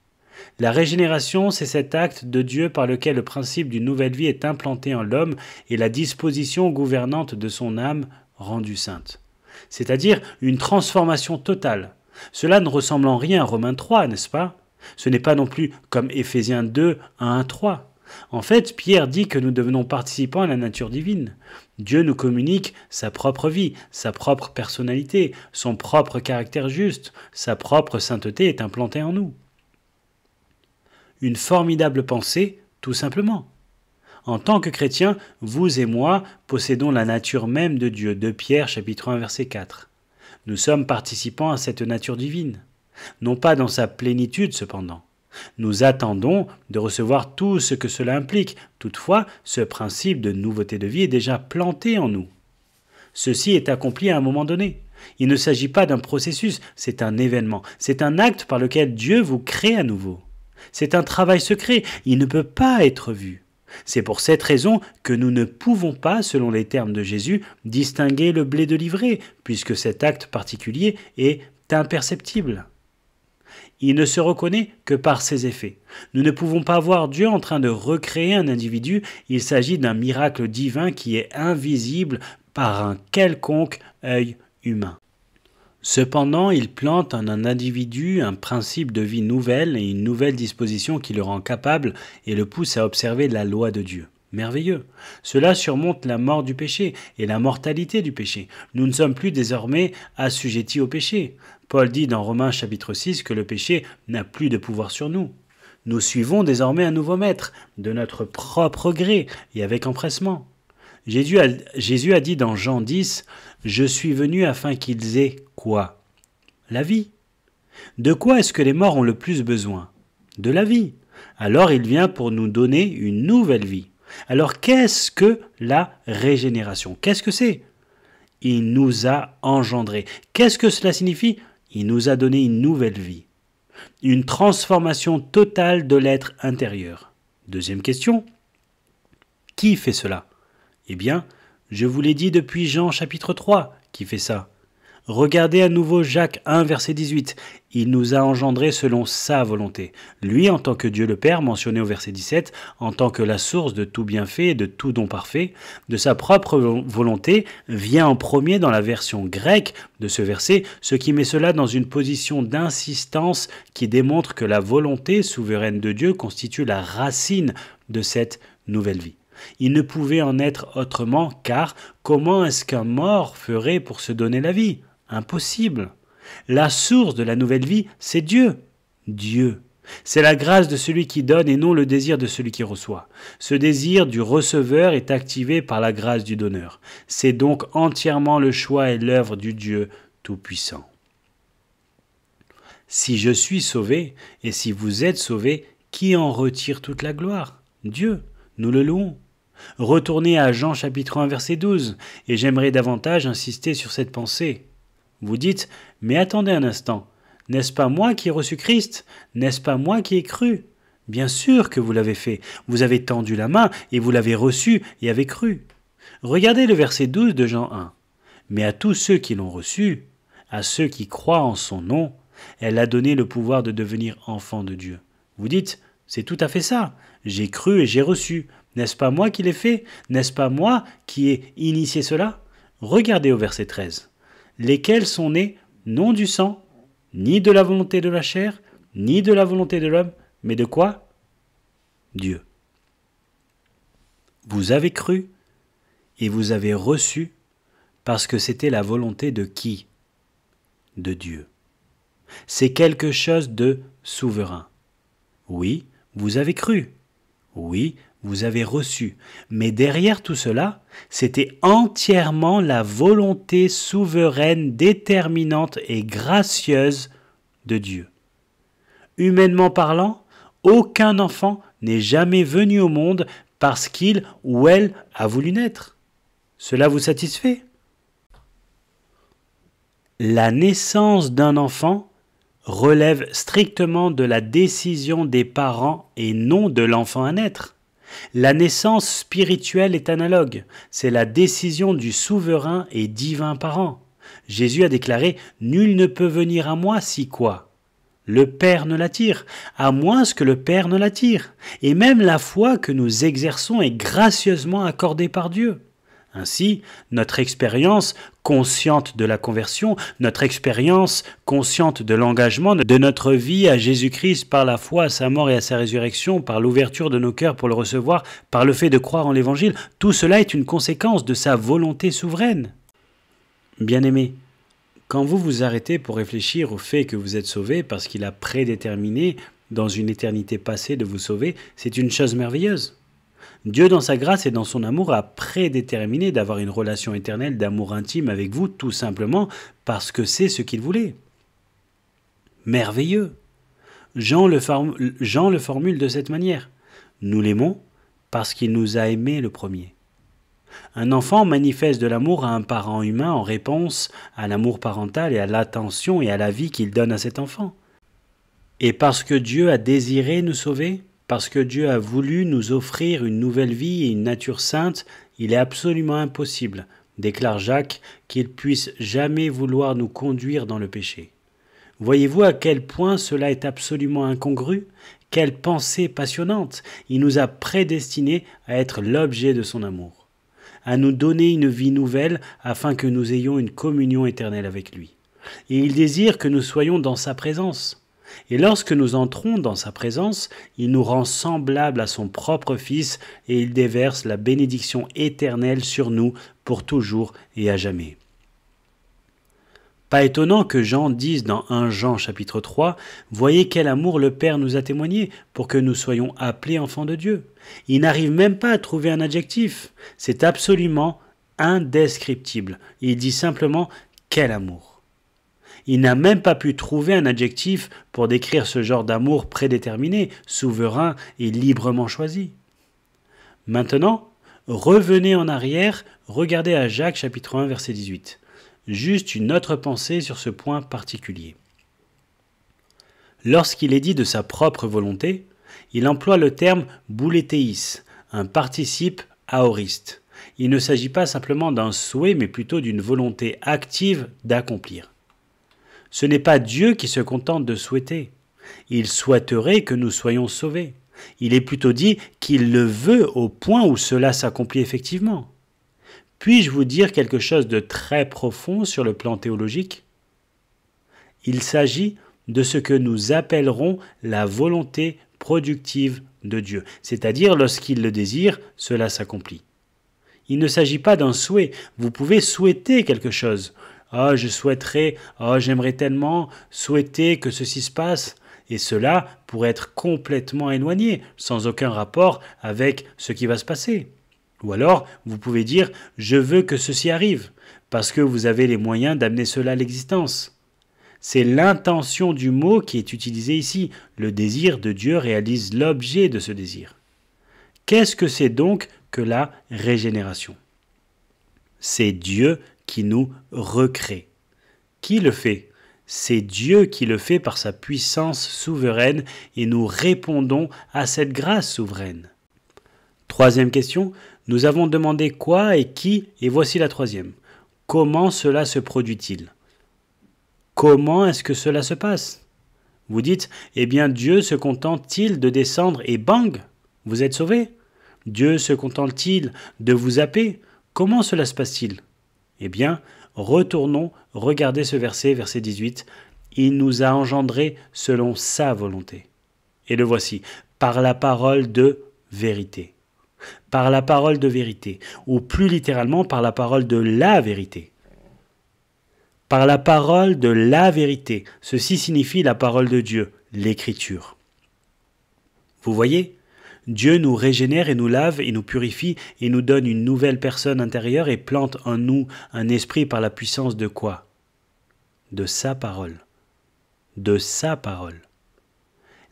Speaker 1: La régénération, c'est cet acte de Dieu par lequel le principe d'une nouvelle vie est implanté en l'homme et la disposition gouvernante de son âme rendue sainte c'est-à-dire une transformation totale. Cela ne ressemble en rien à Romains 3, n'est-ce pas Ce n'est pas non plus comme Éphésiens 2, 1, 3. En fait, Pierre dit que nous devenons participants à la nature divine. Dieu nous communique sa propre vie, sa propre personnalité, son propre caractère juste, sa propre sainteté est implantée en nous. Une formidable pensée, tout simplement. En tant que chrétiens, vous et moi possédons la nature même de Dieu, de Pierre chapitre 1 verset 4. Nous sommes participants à cette nature divine, non pas dans sa plénitude cependant. Nous attendons de recevoir tout ce que cela implique. Toutefois, ce principe de nouveauté de vie est déjà planté en nous. Ceci est accompli à un moment donné. Il ne s'agit pas d'un processus, c'est un événement, c'est un acte par lequel Dieu vous crée à nouveau. C'est un travail secret, il ne peut pas être vu. C'est pour cette raison que nous ne pouvons pas, selon les termes de Jésus, distinguer le blé de l'ivrée, puisque cet acte particulier est imperceptible. Il ne se reconnaît que par ses effets. Nous ne pouvons pas voir Dieu en train de recréer un individu, il s'agit d'un miracle divin qui est invisible par un quelconque œil humain. Cependant, il plante en un individu un principe de vie nouvelle et une nouvelle disposition qui le rend capable et le pousse à observer la loi de Dieu. Merveilleux. Cela surmonte la mort du péché et la mortalité du péché. Nous ne sommes plus désormais assujettis au péché. Paul dit dans Romains chapitre 6 que le péché n'a plus de pouvoir sur nous. Nous suivons désormais un nouveau maître, de notre propre gré et avec empressement. Jésus a, dit dans Jean 10, je suis venu afin qu'ils aient quoi La vie. De quoi est-ce que les morts ont le plus besoin De la vie. Alors il vient pour nous donner une nouvelle vie. Alors qu'est-ce que la régénération Qu'est-ce que c'est Il nous a engendrés. Qu'est-ce que cela signifie Il nous a donné une nouvelle vie. Une transformation totale de l'être intérieur. Deuxième question. Qui fait cela Eh bien, je vous l'ai dit depuis Jean chapitre 3 qui fait ça. Regardez à nouveau Jacques 1 verset 18. Il nous a engendrés selon sa volonté. Lui en tant que Dieu le Père, mentionné au verset 17, en tant que la source de tout bienfait et de tout don parfait, de sa propre volonté, vient en premier dans la version grecque de ce verset, ce qui met cela dans une position d'insistance qui démontre que la volonté souveraine de Dieu constitue la racine de cette nouvelle vie. Il ne pouvait en être autrement car comment est-ce qu'un mort ferait pour se donner la vie Impossible. La source de la nouvelle vie, c'est Dieu. Dieu. C'est la grâce de celui qui donne et non le désir de celui qui reçoit. Ce désir du receveur est activé par la grâce du donneur. C'est donc entièrement le choix et l'œuvre du Dieu Tout-Puissant. Si je suis sauvé, et si vous êtes sauvé, qui en retire toute la gloire Dieu, nous le louons. Retournez à Jean chapitre 1 verset 12, et j'aimerais davantage insister sur cette pensée. Vous dites, mais attendez un instant, n'est-ce pas moi qui ai reçu Christ N'est-ce pas moi qui ai cru Bien sûr que vous l'avez fait, vous avez tendu la main, et vous l'avez reçu et avez cru. Regardez le verset 12 de Jean 1. Mais à tous ceux qui l'ont reçu, à ceux qui croient en son nom, elle a donné le pouvoir de devenir enfant de Dieu. Vous dites, c'est tout à fait ça. J'ai cru et j'ai reçu. N'est-ce pas moi qui l'ai fait N'est-ce pas moi qui ai initié cela Regardez au verset 13. Lesquels sont nés non du sang, ni de la volonté de la chair, ni de la volonté de l'homme, mais de quoi Dieu. Vous avez cru et vous avez reçu parce que c'était la volonté de qui De Dieu. C'est quelque chose de souverain. Oui, vous avez cru. Oui, vous avez reçu. Mais derrière tout cela, c'était entièrement la volonté souveraine, déterminante et gracieuse de Dieu. Humainement parlant, aucun enfant n'est jamais venu au monde parce qu'il ou elle a voulu naître. Cela vous satisfait La naissance d'un enfant relève strictement de la décision des parents et non de l'enfant à naître. La naissance spirituelle est analogue, c'est la décision du souverain et divin parent. Jésus a déclaré Nul ne peut venir à moi si quoi le Père ne l'attire, à moins que le Père ne l'attire. Et même la foi que nous exerçons est gracieusement accordée par Dieu. Ainsi, notre expérience consciente de la conversion, notre expérience consciente de l'engagement de notre vie à Jésus-Christ par la foi à sa mort et à sa résurrection, par l'ouverture de nos cœurs pour le recevoir, par le fait de croire en l'Évangile, tout cela est une conséquence de sa volonté souveraine. bien aimé quand vous vous arrêtez pour réfléchir au fait que vous êtes sauvé parce qu'il a prédéterminé dans une éternité passée de vous sauver, c'est une chose merveilleuse. Dieu, dans sa grâce et dans son amour, a prédéterminé d'avoir une relation éternelle d'amour intime avec vous, tout simplement parce que c'est ce qu'il voulait. Merveilleux. Jean le, le formule de cette manière. Nous l'aimons parce qu'il nous a aimés le premier. Un enfant manifeste de l'amour à un parent humain en réponse à l'amour parental et à l'attention et à la vie qu'il donne à cet enfant. Et parce que Dieu a désiré nous sauver, parce que Dieu a voulu nous offrir une nouvelle vie et une nature sainte, il est absolument impossible, déclare Jacques, qu'il puisse jamais vouloir nous conduire dans le péché. Voyez-vous à quel point cela est absolument incongru Quelle pensée passionnante Il nous a prédestinés à être l'objet de son amour, à nous donner une vie nouvelle afin que nous ayons une communion éternelle avec lui. Et il désire que nous soyons dans sa présence. Et lorsque nous entrons dans sa présence, il nous rend semblables à son propre Fils et il déverse la bénédiction éternelle sur nous pour toujours et à jamais. Pas étonnant que Jean dise dans 1 Jean chapitre 3 Voyez quel amour le Père nous a témoigné pour que nous soyons appelés enfants de Dieu. Il n'arrive même pas à trouver un adjectif. C'est absolument indescriptible. Il dit simplement Quel amour. Il n'a même pas pu trouver un adjectif pour décrire ce genre d'amour prédéterminé, souverain et librement choisi. Maintenant, revenez en arrière, regardez à Jacques chapitre 1 verset 18. Juste une autre pensée sur ce point particulier. Lorsqu'il est dit de sa propre volonté, il emploie le terme bouletéis, un participe aoriste. Il ne s'agit pas simplement d'un souhait, mais plutôt d'une volonté active d'accomplir. Ce n'est pas Dieu qui se contente de souhaiter. Il souhaiterait que nous soyons sauvés. Il est plutôt dit qu'il le veut au point où cela s'accomplit effectivement. Puis-je vous dire quelque chose de très profond sur le plan théologique Il s'agit de ce que nous appellerons la volonté productive de Dieu, c'est-à-dire lorsqu'il le désire, cela s'accomplit. Il ne s'agit pas d'un souhait, vous pouvez souhaiter quelque chose, Oh, je souhaiterais, Oh, j'aimerais tellement souhaiter que ceci se passe. Et cela pourrait être complètement éloigné, sans aucun rapport avec ce qui va se passer. Ou alors, vous pouvez dire je veux que ceci arrive, parce que vous avez les moyens d'amener cela à l'existence. C'est l'intention du mot qui est utilisée ici. Le désir de Dieu réalise l'objet de ce désir. Qu'est-ce que c'est donc que la régénération C'est Dieu qui nous recrée. Qui le fait c'est Dieu qui le fait par sa puissance souveraine et nous répondons à cette grâce souveraine. Troisième question, nous avons demandé quoi et qui, et voici la troisième. Comment cela se produit-il Comment est-ce que cela se passe Vous dites, eh bien Dieu se contente-t-il de descendre et bang, vous êtes sauvés Dieu se contente-t-il de vous zapper Comment cela se passe-t-il eh bien, retournons regardez ce verset, verset 18. Il nous a engendrés selon sa volonté. Et le voici, par la parole de vérité. Par la parole de vérité, ou plus littéralement par la parole de la vérité. Par la parole de la vérité. Ceci signifie la parole de Dieu, l'écriture. Vous voyez, Dieu nous régénère et nous lave et nous purifie et nous donne une nouvelle personne intérieure et plante en nous un esprit par la puissance de quoi De sa parole. De sa parole.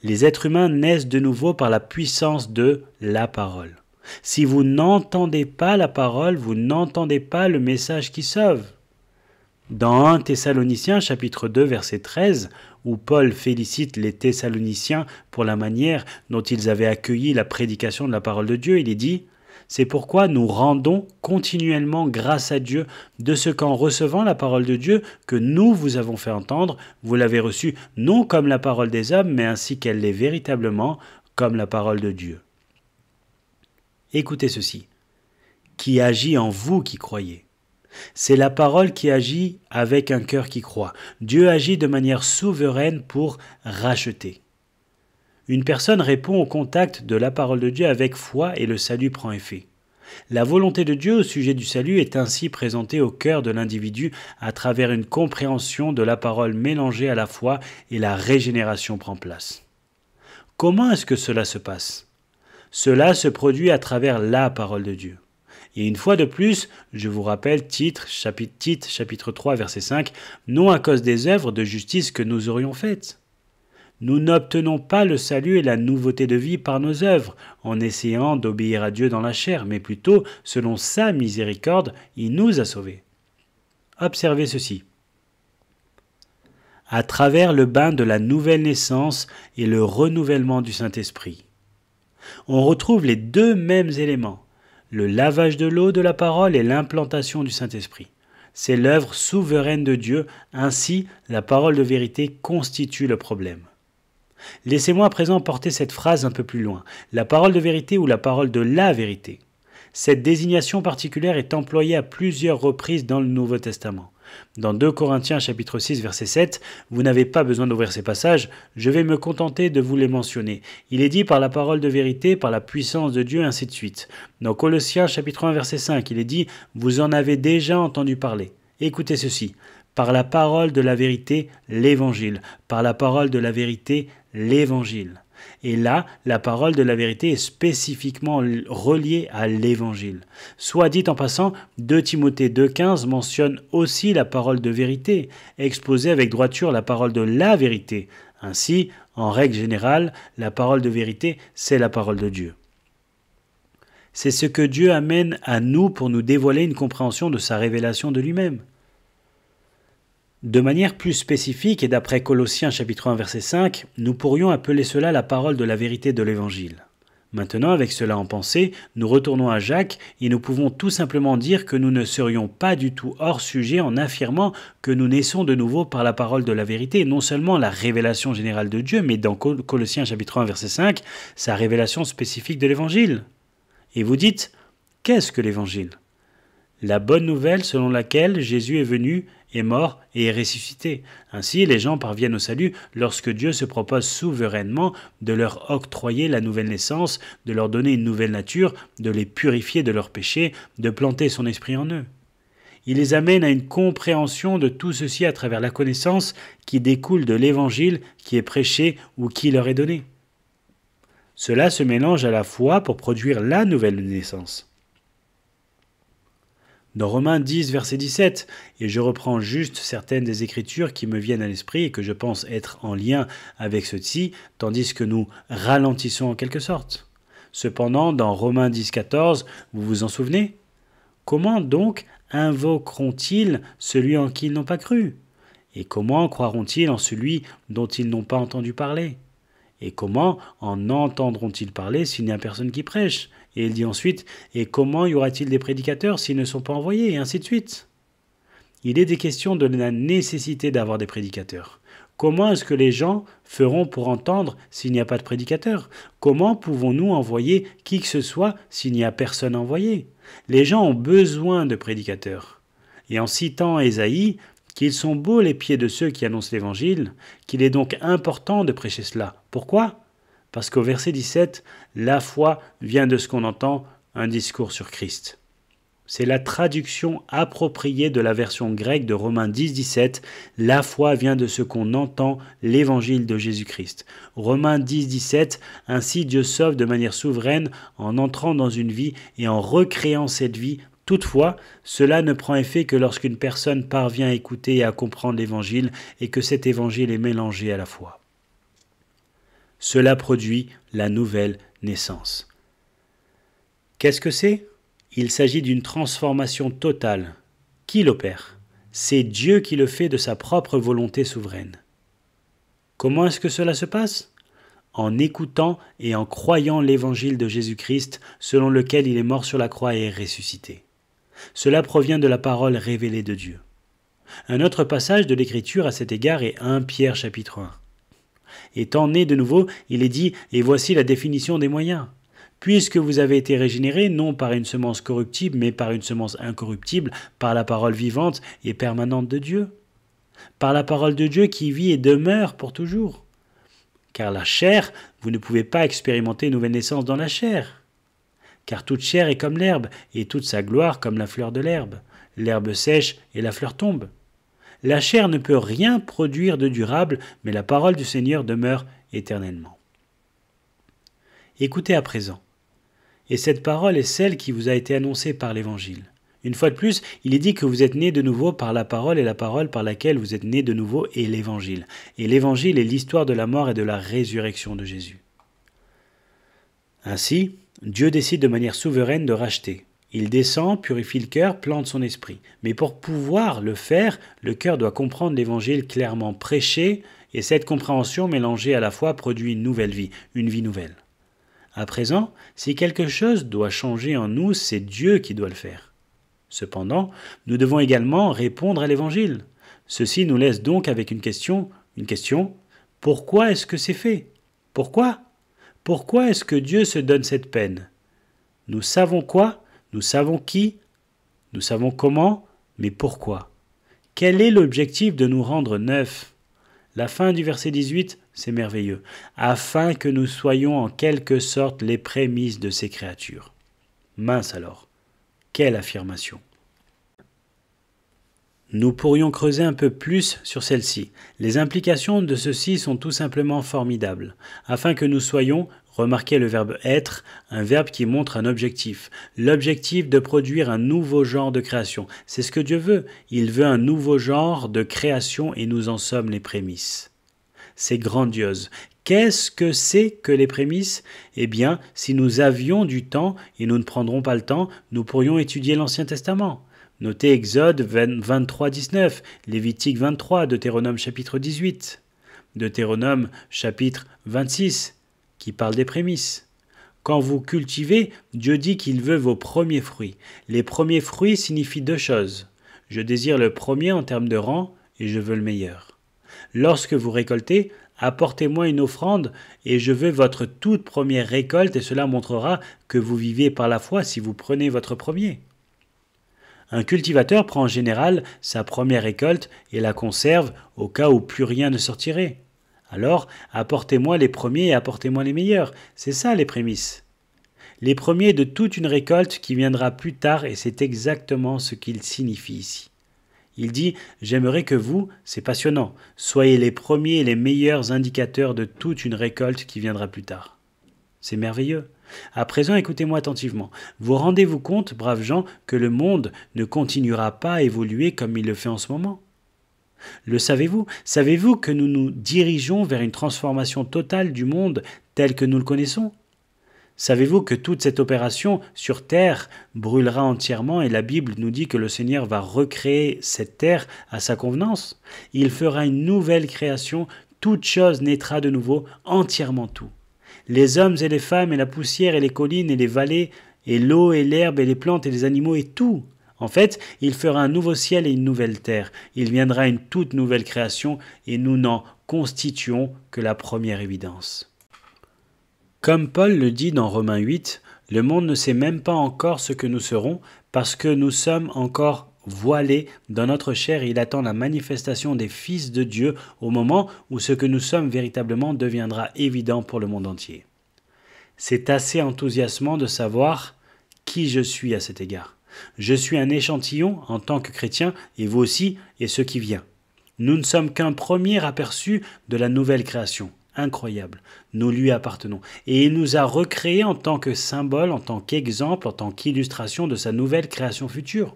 Speaker 1: Les êtres humains naissent de nouveau par la puissance de la parole. Si vous n'entendez pas la parole, vous n'entendez pas le message qui sauve. Dans 1 Thessaloniciens chapitre 2 verset 13, où Paul félicite les Thessaloniciens pour la manière dont ils avaient accueilli la prédication de la parole de Dieu. Il dit c'est pourquoi nous rendons continuellement grâce à Dieu de ce qu'en recevant la parole de Dieu que nous vous avons fait entendre, vous l'avez reçue non comme la parole des hommes, mais ainsi qu'elle l'est véritablement comme la parole de Dieu. Écoutez ceci, qui agit en vous qui croyez. C'est la parole qui agit avec un cœur qui croit. Dieu agit de manière souveraine pour racheter. Une personne répond au contact de la parole de Dieu avec foi et le salut prend effet. La volonté de Dieu au sujet du salut est ainsi présentée au cœur de l'individu à travers une compréhension de la parole mélangée à la foi et la régénération prend place. Comment est-ce que cela se passe Cela se produit à travers la parole de Dieu. Et une fois de plus, je vous rappelle titre, chapitre, titre, chapitre 3, verset 5, non à cause des œuvres de justice que nous aurions faites. Nous n'obtenons pas le salut et la nouveauté de vie par nos œuvres, en essayant d'obéir à Dieu dans la chair, mais plutôt, selon sa miséricorde, il nous a sauvés. Observez ceci. À travers le bain de la nouvelle naissance et le renouvellement du Saint-Esprit, on retrouve les deux mêmes éléments le lavage de l'eau de la parole est l'implantation du Saint-Esprit. C'est l'œuvre souveraine de Dieu, ainsi la parole de vérité constitue le problème. Laissez-moi à présent porter cette phrase un peu plus loin, la parole de vérité ou la parole de la vérité. Cette désignation particulière est employée à plusieurs reprises dans le Nouveau Testament. Dans 2 Corinthiens chapitre 6 verset 7, vous n'avez pas besoin d'ouvrir ces passages, je vais me contenter de vous les mentionner. Il est dit par la parole de vérité, par la puissance de Dieu, ainsi de suite. Dans Colossiens chapitre 1 verset 5, il est dit, vous en avez déjà entendu parler. Écoutez ceci, par la parole de la vérité, l'évangile, par la parole de la vérité, l'évangile. Et là, la parole de la vérité est spécifiquement reliée à l'évangile. Soit dit en passant, 2 Timothée 2,15 mentionne aussi la parole de vérité, exposée avec droiture la parole de la vérité. Ainsi, en règle générale, la parole de vérité, c'est la parole de Dieu. C'est ce que Dieu amène à nous pour nous dévoiler une compréhension de sa révélation de lui-même. De manière plus spécifique et d'après Colossiens chapitre 1 verset 5, nous pourrions appeler cela la parole de la vérité de l'Évangile. Maintenant, avec cela en pensée, nous retournons à Jacques et nous pouvons tout simplement dire que nous ne serions pas du tout hors sujet en affirmant que nous naissons de nouveau par la parole de la vérité, non seulement la révélation générale de Dieu, mais dans Colossiens chapitre 1 verset 5, sa révélation spécifique de l'Évangile. Et vous dites, qu'est-ce que l'Évangile La bonne nouvelle selon laquelle Jésus est venu est mort et est ressuscité. Ainsi, les gens parviennent au salut lorsque Dieu se propose souverainement de leur octroyer la nouvelle naissance, de leur donner une nouvelle nature, de les purifier de leurs péchés, de planter son esprit en eux. Il les amène à une compréhension de tout ceci à travers la connaissance qui découle de l'évangile qui est prêché ou qui leur est donné. Cela se mélange à la foi pour produire la nouvelle naissance. Dans Romains 10, verset 17, et je reprends juste certaines des écritures qui me viennent à l'esprit et que je pense être en lien avec ceux-ci, tandis que nous ralentissons en quelque sorte. Cependant, dans Romains 10, 14, vous vous en souvenez Comment donc invoqueront-ils celui en qui ils n'ont pas cru Et comment croiront-ils en celui dont ils n'ont pas entendu parler Et comment en entendront-ils parler s'il n'y a personne qui prêche et il dit ensuite, et comment y aura-t-il des prédicateurs s'ils ne sont pas envoyés, et ainsi de suite. Il est des questions de la nécessité d'avoir des prédicateurs. Comment est-ce que les gens feront pour entendre s'il n'y a pas de prédicateurs Comment pouvons-nous envoyer qui que ce soit s'il n'y a personne envoyé Les gens ont besoin de prédicateurs. Et en citant Ésaïe, qu'ils sont beaux les pieds de ceux qui annoncent l'Évangile, qu'il est donc important de prêcher cela. Pourquoi Parce qu'au verset 17, la foi vient de ce qu'on entend, un discours sur Christ. C'est la traduction appropriée de la version grecque de Romains 10, 17. La foi vient de ce qu'on entend, l'évangile de Jésus-Christ. Romains 10, 17. Ainsi Dieu sauve de manière souveraine en entrant dans une vie et en recréant cette vie Toutefois, cela ne prend effet que lorsqu'une personne parvient à écouter et à comprendre l'Évangile et que cet Évangile est mélangé à la foi. Cela produit la nouvelle naissance. Qu'est-ce que c'est Il s'agit d'une transformation totale. Qui l'opère C'est Dieu qui le fait de sa propre volonté souveraine. Comment est-ce que cela se passe En écoutant et en croyant l'évangile de Jésus-Christ selon lequel il est mort sur la croix et est ressuscité. Cela provient de la parole révélée de Dieu. Un autre passage de l'Écriture à cet égard est 1 Pierre chapitre 1. Étant né de nouveau, il est dit, et voici la définition des moyens. Puisque vous avez été régénérés non par une semence corruptible, mais par une semence incorruptible, par la parole vivante et permanente de Dieu. Par la parole de Dieu qui vit et demeure pour toujours. Car la chair, vous ne pouvez pas expérimenter une nouvelle naissance dans la chair. Car toute chair est comme l'herbe, et toute sa gloire comme la fleur de l'herbe. L'herbe sèche et la fleur tombe. La chair ne peut rien produire de durable, mais la parole du Seigneur demeure éternellement. Écoutez à présent. Et cette parole est celle qui vous a été annoncée par l'Évangile. Une fois de plus, il est dit que vous êtes nés de nouveau par la parole et la parole par laquelle vous êtes nés de nouveau est l'Évangile. Et l'Évangile est l'histoire de la mort et de la résurrection de Jésus. Ainsi, Dieu décide de manière souveraine de racheter, il descend, purifie le cœur, plante son esprit. Mais pour pouvoir le faire, le cœur doit comprendre l'évangile clairement prêché, et cette compréhension mélangée à la fois produit une nouvelle vie, une vie nouvelle. À présent, si quelque chose doit changer en nous, c'est Dieu qui doit le faire. Cependant, nous devons également répondre à l'évangile. Ceci nous laisse donc avec une question, une question, pourquoi est-ce que c'est fait Pourquoi Pourquoi est-ce que Dieu se donne cette peine Nous savons quoi nous savons qui, nous savons comment, mais pourquoi. Quel est l'objectif de nous rendre neufs La fin du verset 18, c'est merveilleux. Afin que nous soyons en quelque sorte les prémices de ces créatures. Mince alors. Quelle affirmation. Nous pourrions creuser un peu plus sur celle-ci. Les implications de ceci sont tout simplement formidables. Afin que nous soyons, Remarquez le verbe être, un verbe qui montre un objectif. L'objectif de produire un nouveau genre de création. C'est ce que Dieu veut. Il veut un nouveau genre de création et nous en sommes les prémices. C'est grandiose. Qu'est-ce que c'est que les prémices Eh bien, si nous avions du temps, et nous ne prendrons pas le temps, nous pourrions étudier l'Ancien Testament. Notez Exode 23, 19, Lévitique 23, Deutéronome chapitre 18, Deutéronome chapitre 26, qui parle des prémices. Quand vous cultivez, Dieu dit qu'il veut vos premiers fruits. Les premiers fruits signifient deux choses. Je désire le premier en termes de rang et je veux le meilleur. Lorsque vous récoltez, apportez-moi une offrande et je veux votre toute première récolte et cela montrera que vous vivez par la foi si vous prenez votre premier. Un cultivateur prend en général sa première récolte et la conserve au cas où plus rien ne sortirait. Alors, apportez-moi les premiers et apportez-moi les meilleurs. C'est ça les prémices. Les premiers de toute une récolte qui viendra plus tard et c'est exactement ce qu'il signifie ici. Il dit J'aimerais que vous, c'est passionnant, soyez les premiers et les meilleurs indicateurs de toute une récolte qui viendra plus tard. C'est merveilleux. À présent, écoutez-moi attentivement. Vous rendez-vous compte, braves gens, que le monde ne continuera pas à évoluer comme il le fait en ce moment le savez-vous Savez-vous que nous nous dirigeons vers une transformation totale du monde tel que nous le connaissons Savez-vous que toute cette opération sur Terre brûlera entièrement et la Bible nous dit que le Seigneur va recréer cette Terre à sa convenance Il fera une nouvelle création, toute chose naîtra de nouveau, entièrement tout. Les hommes et les femmes et la poussière et les collines et les vallées et l'eau et l'herbe et les plantes et les animaux et tout en fait, il fera un nouveau ciel et une nouvelle terre. Il viendra une toute nouvelle création et nous n'en constituons que la première évidence. Comme Paul le dit dans Romains 8, le monde ne sait même pas encore ce que nous serons parce que nous sommes encore voilés dans notre chair et il attend la manifestation des fils de Dieu au moment où ce que nous sommes véritablement deviendra évident pour le monde entier. C'est assez enthousiasmant de savoir qui je suis à cet égard. Je suis un échantillon en tant que chrétien, et vous aussi, et ce qui vient. Nous ne sommes qu'un premier aperçu de la nouvelle création. Incroyable. Nous lui appartenons. Et il nous a recréés en tant que symbole, en tant qu'exemple, en tant qu'illustration de sa nouvelle création future.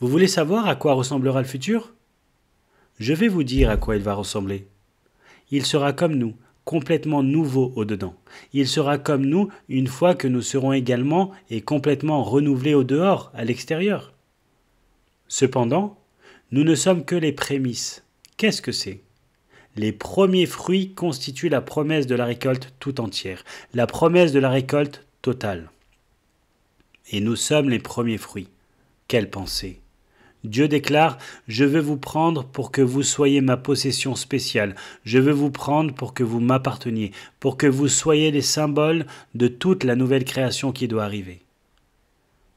Speaker 1: Vous voulez savoir à quoi ressemblera le futur Je vais vous dire à quoi il va ressembler. Il sera comme nous, complètement nouveau au-dedans. Il sera comme nous une fois que nous serons également et complètement renouvelés au dehors, à l'extérieur. Cependant, nous ne sommes que les prémices. Qu'est-ce que c'est Les premiers fruits constituent la promesse de la récolte tout entière, la promesse de la récolte totale. Et nous sommes les premiers fruits. Quelle pensée Dieu déclare, Je veux vous prendre pour que vous soyez ma possession spéciale, je veux vous prendre pour que vous m'apparteniez, pour que vous soyez les symboles de toute la nouvelle création qui doit arriver.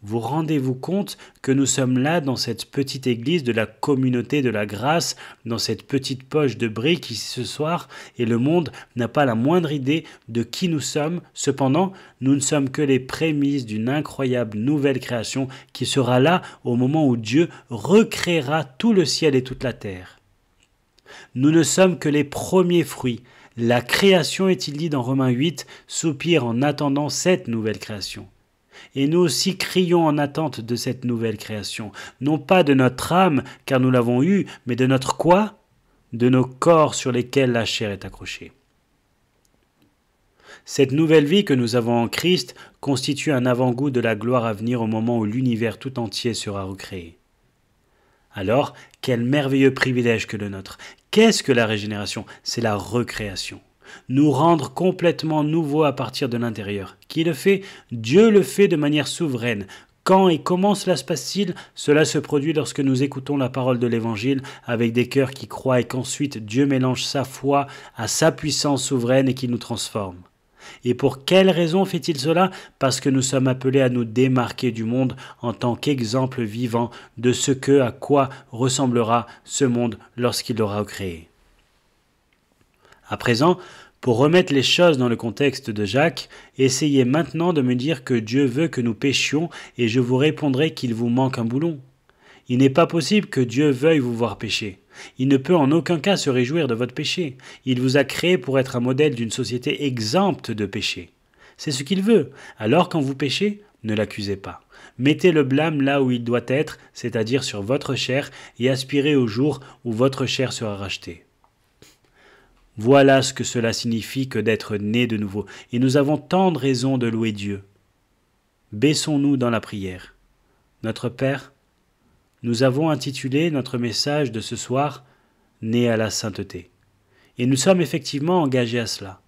Speaker 1: Vous rendez-vous compte que nous sommes là dans cette petite église de la communauté de la grâce, dans cette petite poche de briques ici ce soir, et le monde n'a pas la moindre idée de qui nous sommes. Cependant, nous ne sommes que les prémices d'une incroyable nouvelle création qui sera là au moment où Dieu recréera tout le ciel et toute la terre. Nous ne sommes que les premiers fruits. La création, est-il dit dans Romains 8, soupire en attendant cette nouvelle création. Et nous aussi crions en attente de cette nouvelle création, non pas de notre âme, car nous l'avons eue, mais de notre quoi De nos corps sur lesquels la chair est accrochée. Cette nouvelle vie que nous avons en Christ constitue un avant-goût de la gloire à venir au moment où l'univers tout entier sera recréé. Alors, quel merveilleux privilège que le nôtre. Qu'est-ce que la régénération C'est la recréation nous rendre complètement nouveaux à partir de l'intérieur. Qui le fait Dieu le fait de manière souveraine. Quand et comment cela se passe-t-il Cela se produit lorsque nous écoutons la parole de l'Évangile avec des cœurs qui croient et qu'ensuite Dieu mélange sa foi à sa puissance souveraine et qui nous transforme. Et pour quelle raison fait-il cela Parce que nous sommes appelés à nous démarquer du monde en tant qu'exemple vivant de ce que à quoi ressemblera ce monde lorsqu'il l'aura créé. À présent, pour remettre les choses dans le contexte de Jacques, essayez maintenant de me dire que Dieu veut que nous péchions et je vous répondrai qu'il vous manque un boulon. Il n'est pas possible que Dieu veuille vous voir pécher. Il ne peut en aucun cas se réjouir de votre péché. Il vous a créé pour être un modèle d'une société exempte de péché. C'est ce qu'il veut. Alors quand vous péchez, ne l'accusez pas. Mettez le blâme là où il doit être, c'est-à-dire sur votre chair, et aspirez au jour où votre chair sera rachetée. Voilà ce que cela signifie que d'être né de nouveau, et nous avons tant de raisons de louer Dieu. Baissons-nous dans la prière. Notre Père, nous avons intitulé notre message de ce soir Né à la sainteté. Et nous sommes effectivement engagés à cela.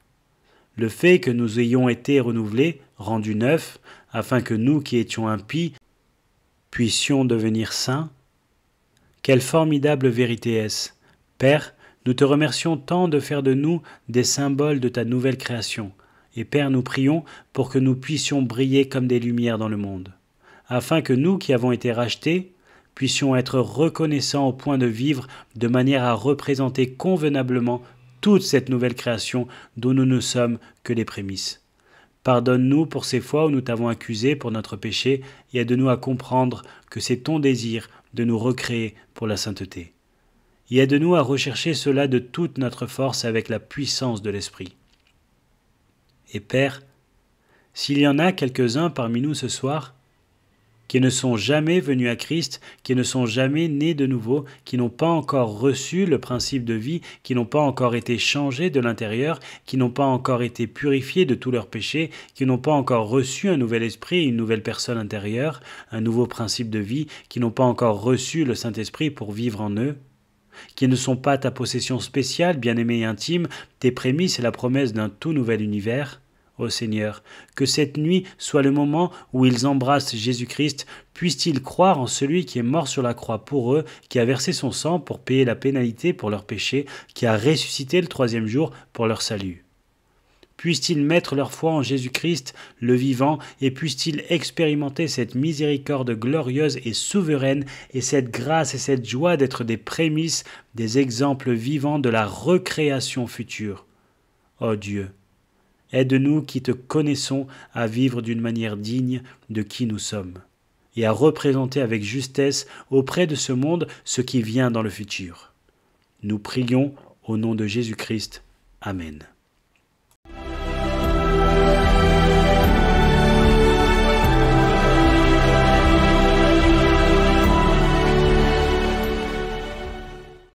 Speaker 1: Le fait que nous ayons été renouvelés, rendus neufs, afin que nous qui étions impies puissions devenir saints, quelle formidable vérité est-ce Père, nous te remercions tant de faire de nous des symboles de ta nouvelle création. Et Père, nous prions pour que nous puissions briller comme des lumières dans le monde, afin que nous qui avons été rachetés puissions être reconnaissants au point de vivre de manière à représenter convenablement toute cette nouvelle création dont nous ne sommes que les prémices. Pardonne-nous pour ces fois où nous t'avons accusé pour notre péché et aide-nous à comprendre que c'est ton désir de nous recréer pour la sainteté et aide-nous à rechercher cela de toute notre force avec la puissance de l'Esprit. Et Père, s'il y en a quelques-uns parmi nous ce soir, qui ne sont jamais venus à Christ, qui ne sont jamais nés de nouveau, qui n'ont pas encore reçu le principe de vie, qui n'ont pas encore été changés de l'intérieur, qui n'ont pas encore été purifiés de tous leurs péchés, qui n'ont pas encore reçu un nouvel esprit, une nouvelle personne intérieure, un nouveau principe de vie, qui n'ont pas encore reçu le Saint-Esprit pour vivre en eux qui ne sont pas ta possession spéciale, bien-aimée et intime, tes prémices et la promesse d'un tout nouvel univers Ô Seigneur, que cette nuit soit le moment où ils embrassent Jésus-Christ, puissent-ils croire en celui qui est mort sur la croix pour eux, qui a versé son sang pour payer la pénalité pour leurs péchés, qui a ressuscité le troisième jour pour leur salut. Puissent-ils mettre leur foi en Jésus-Christ, le vivant, et puissent-ils expérimenter cette miséricorde glorieuse et souveraine, et cette grâce et cette joie d'être des prémices, des exemples vivants de la recréation future. Ô Dieu, aide-nous qui te connaissons à vivre d'une manière digne de qui nous sommes, et à représenter avec justesse auprès de ce monde ce qui vient dans le futur. Nous prions au nom de Jésus-Christ. Amen.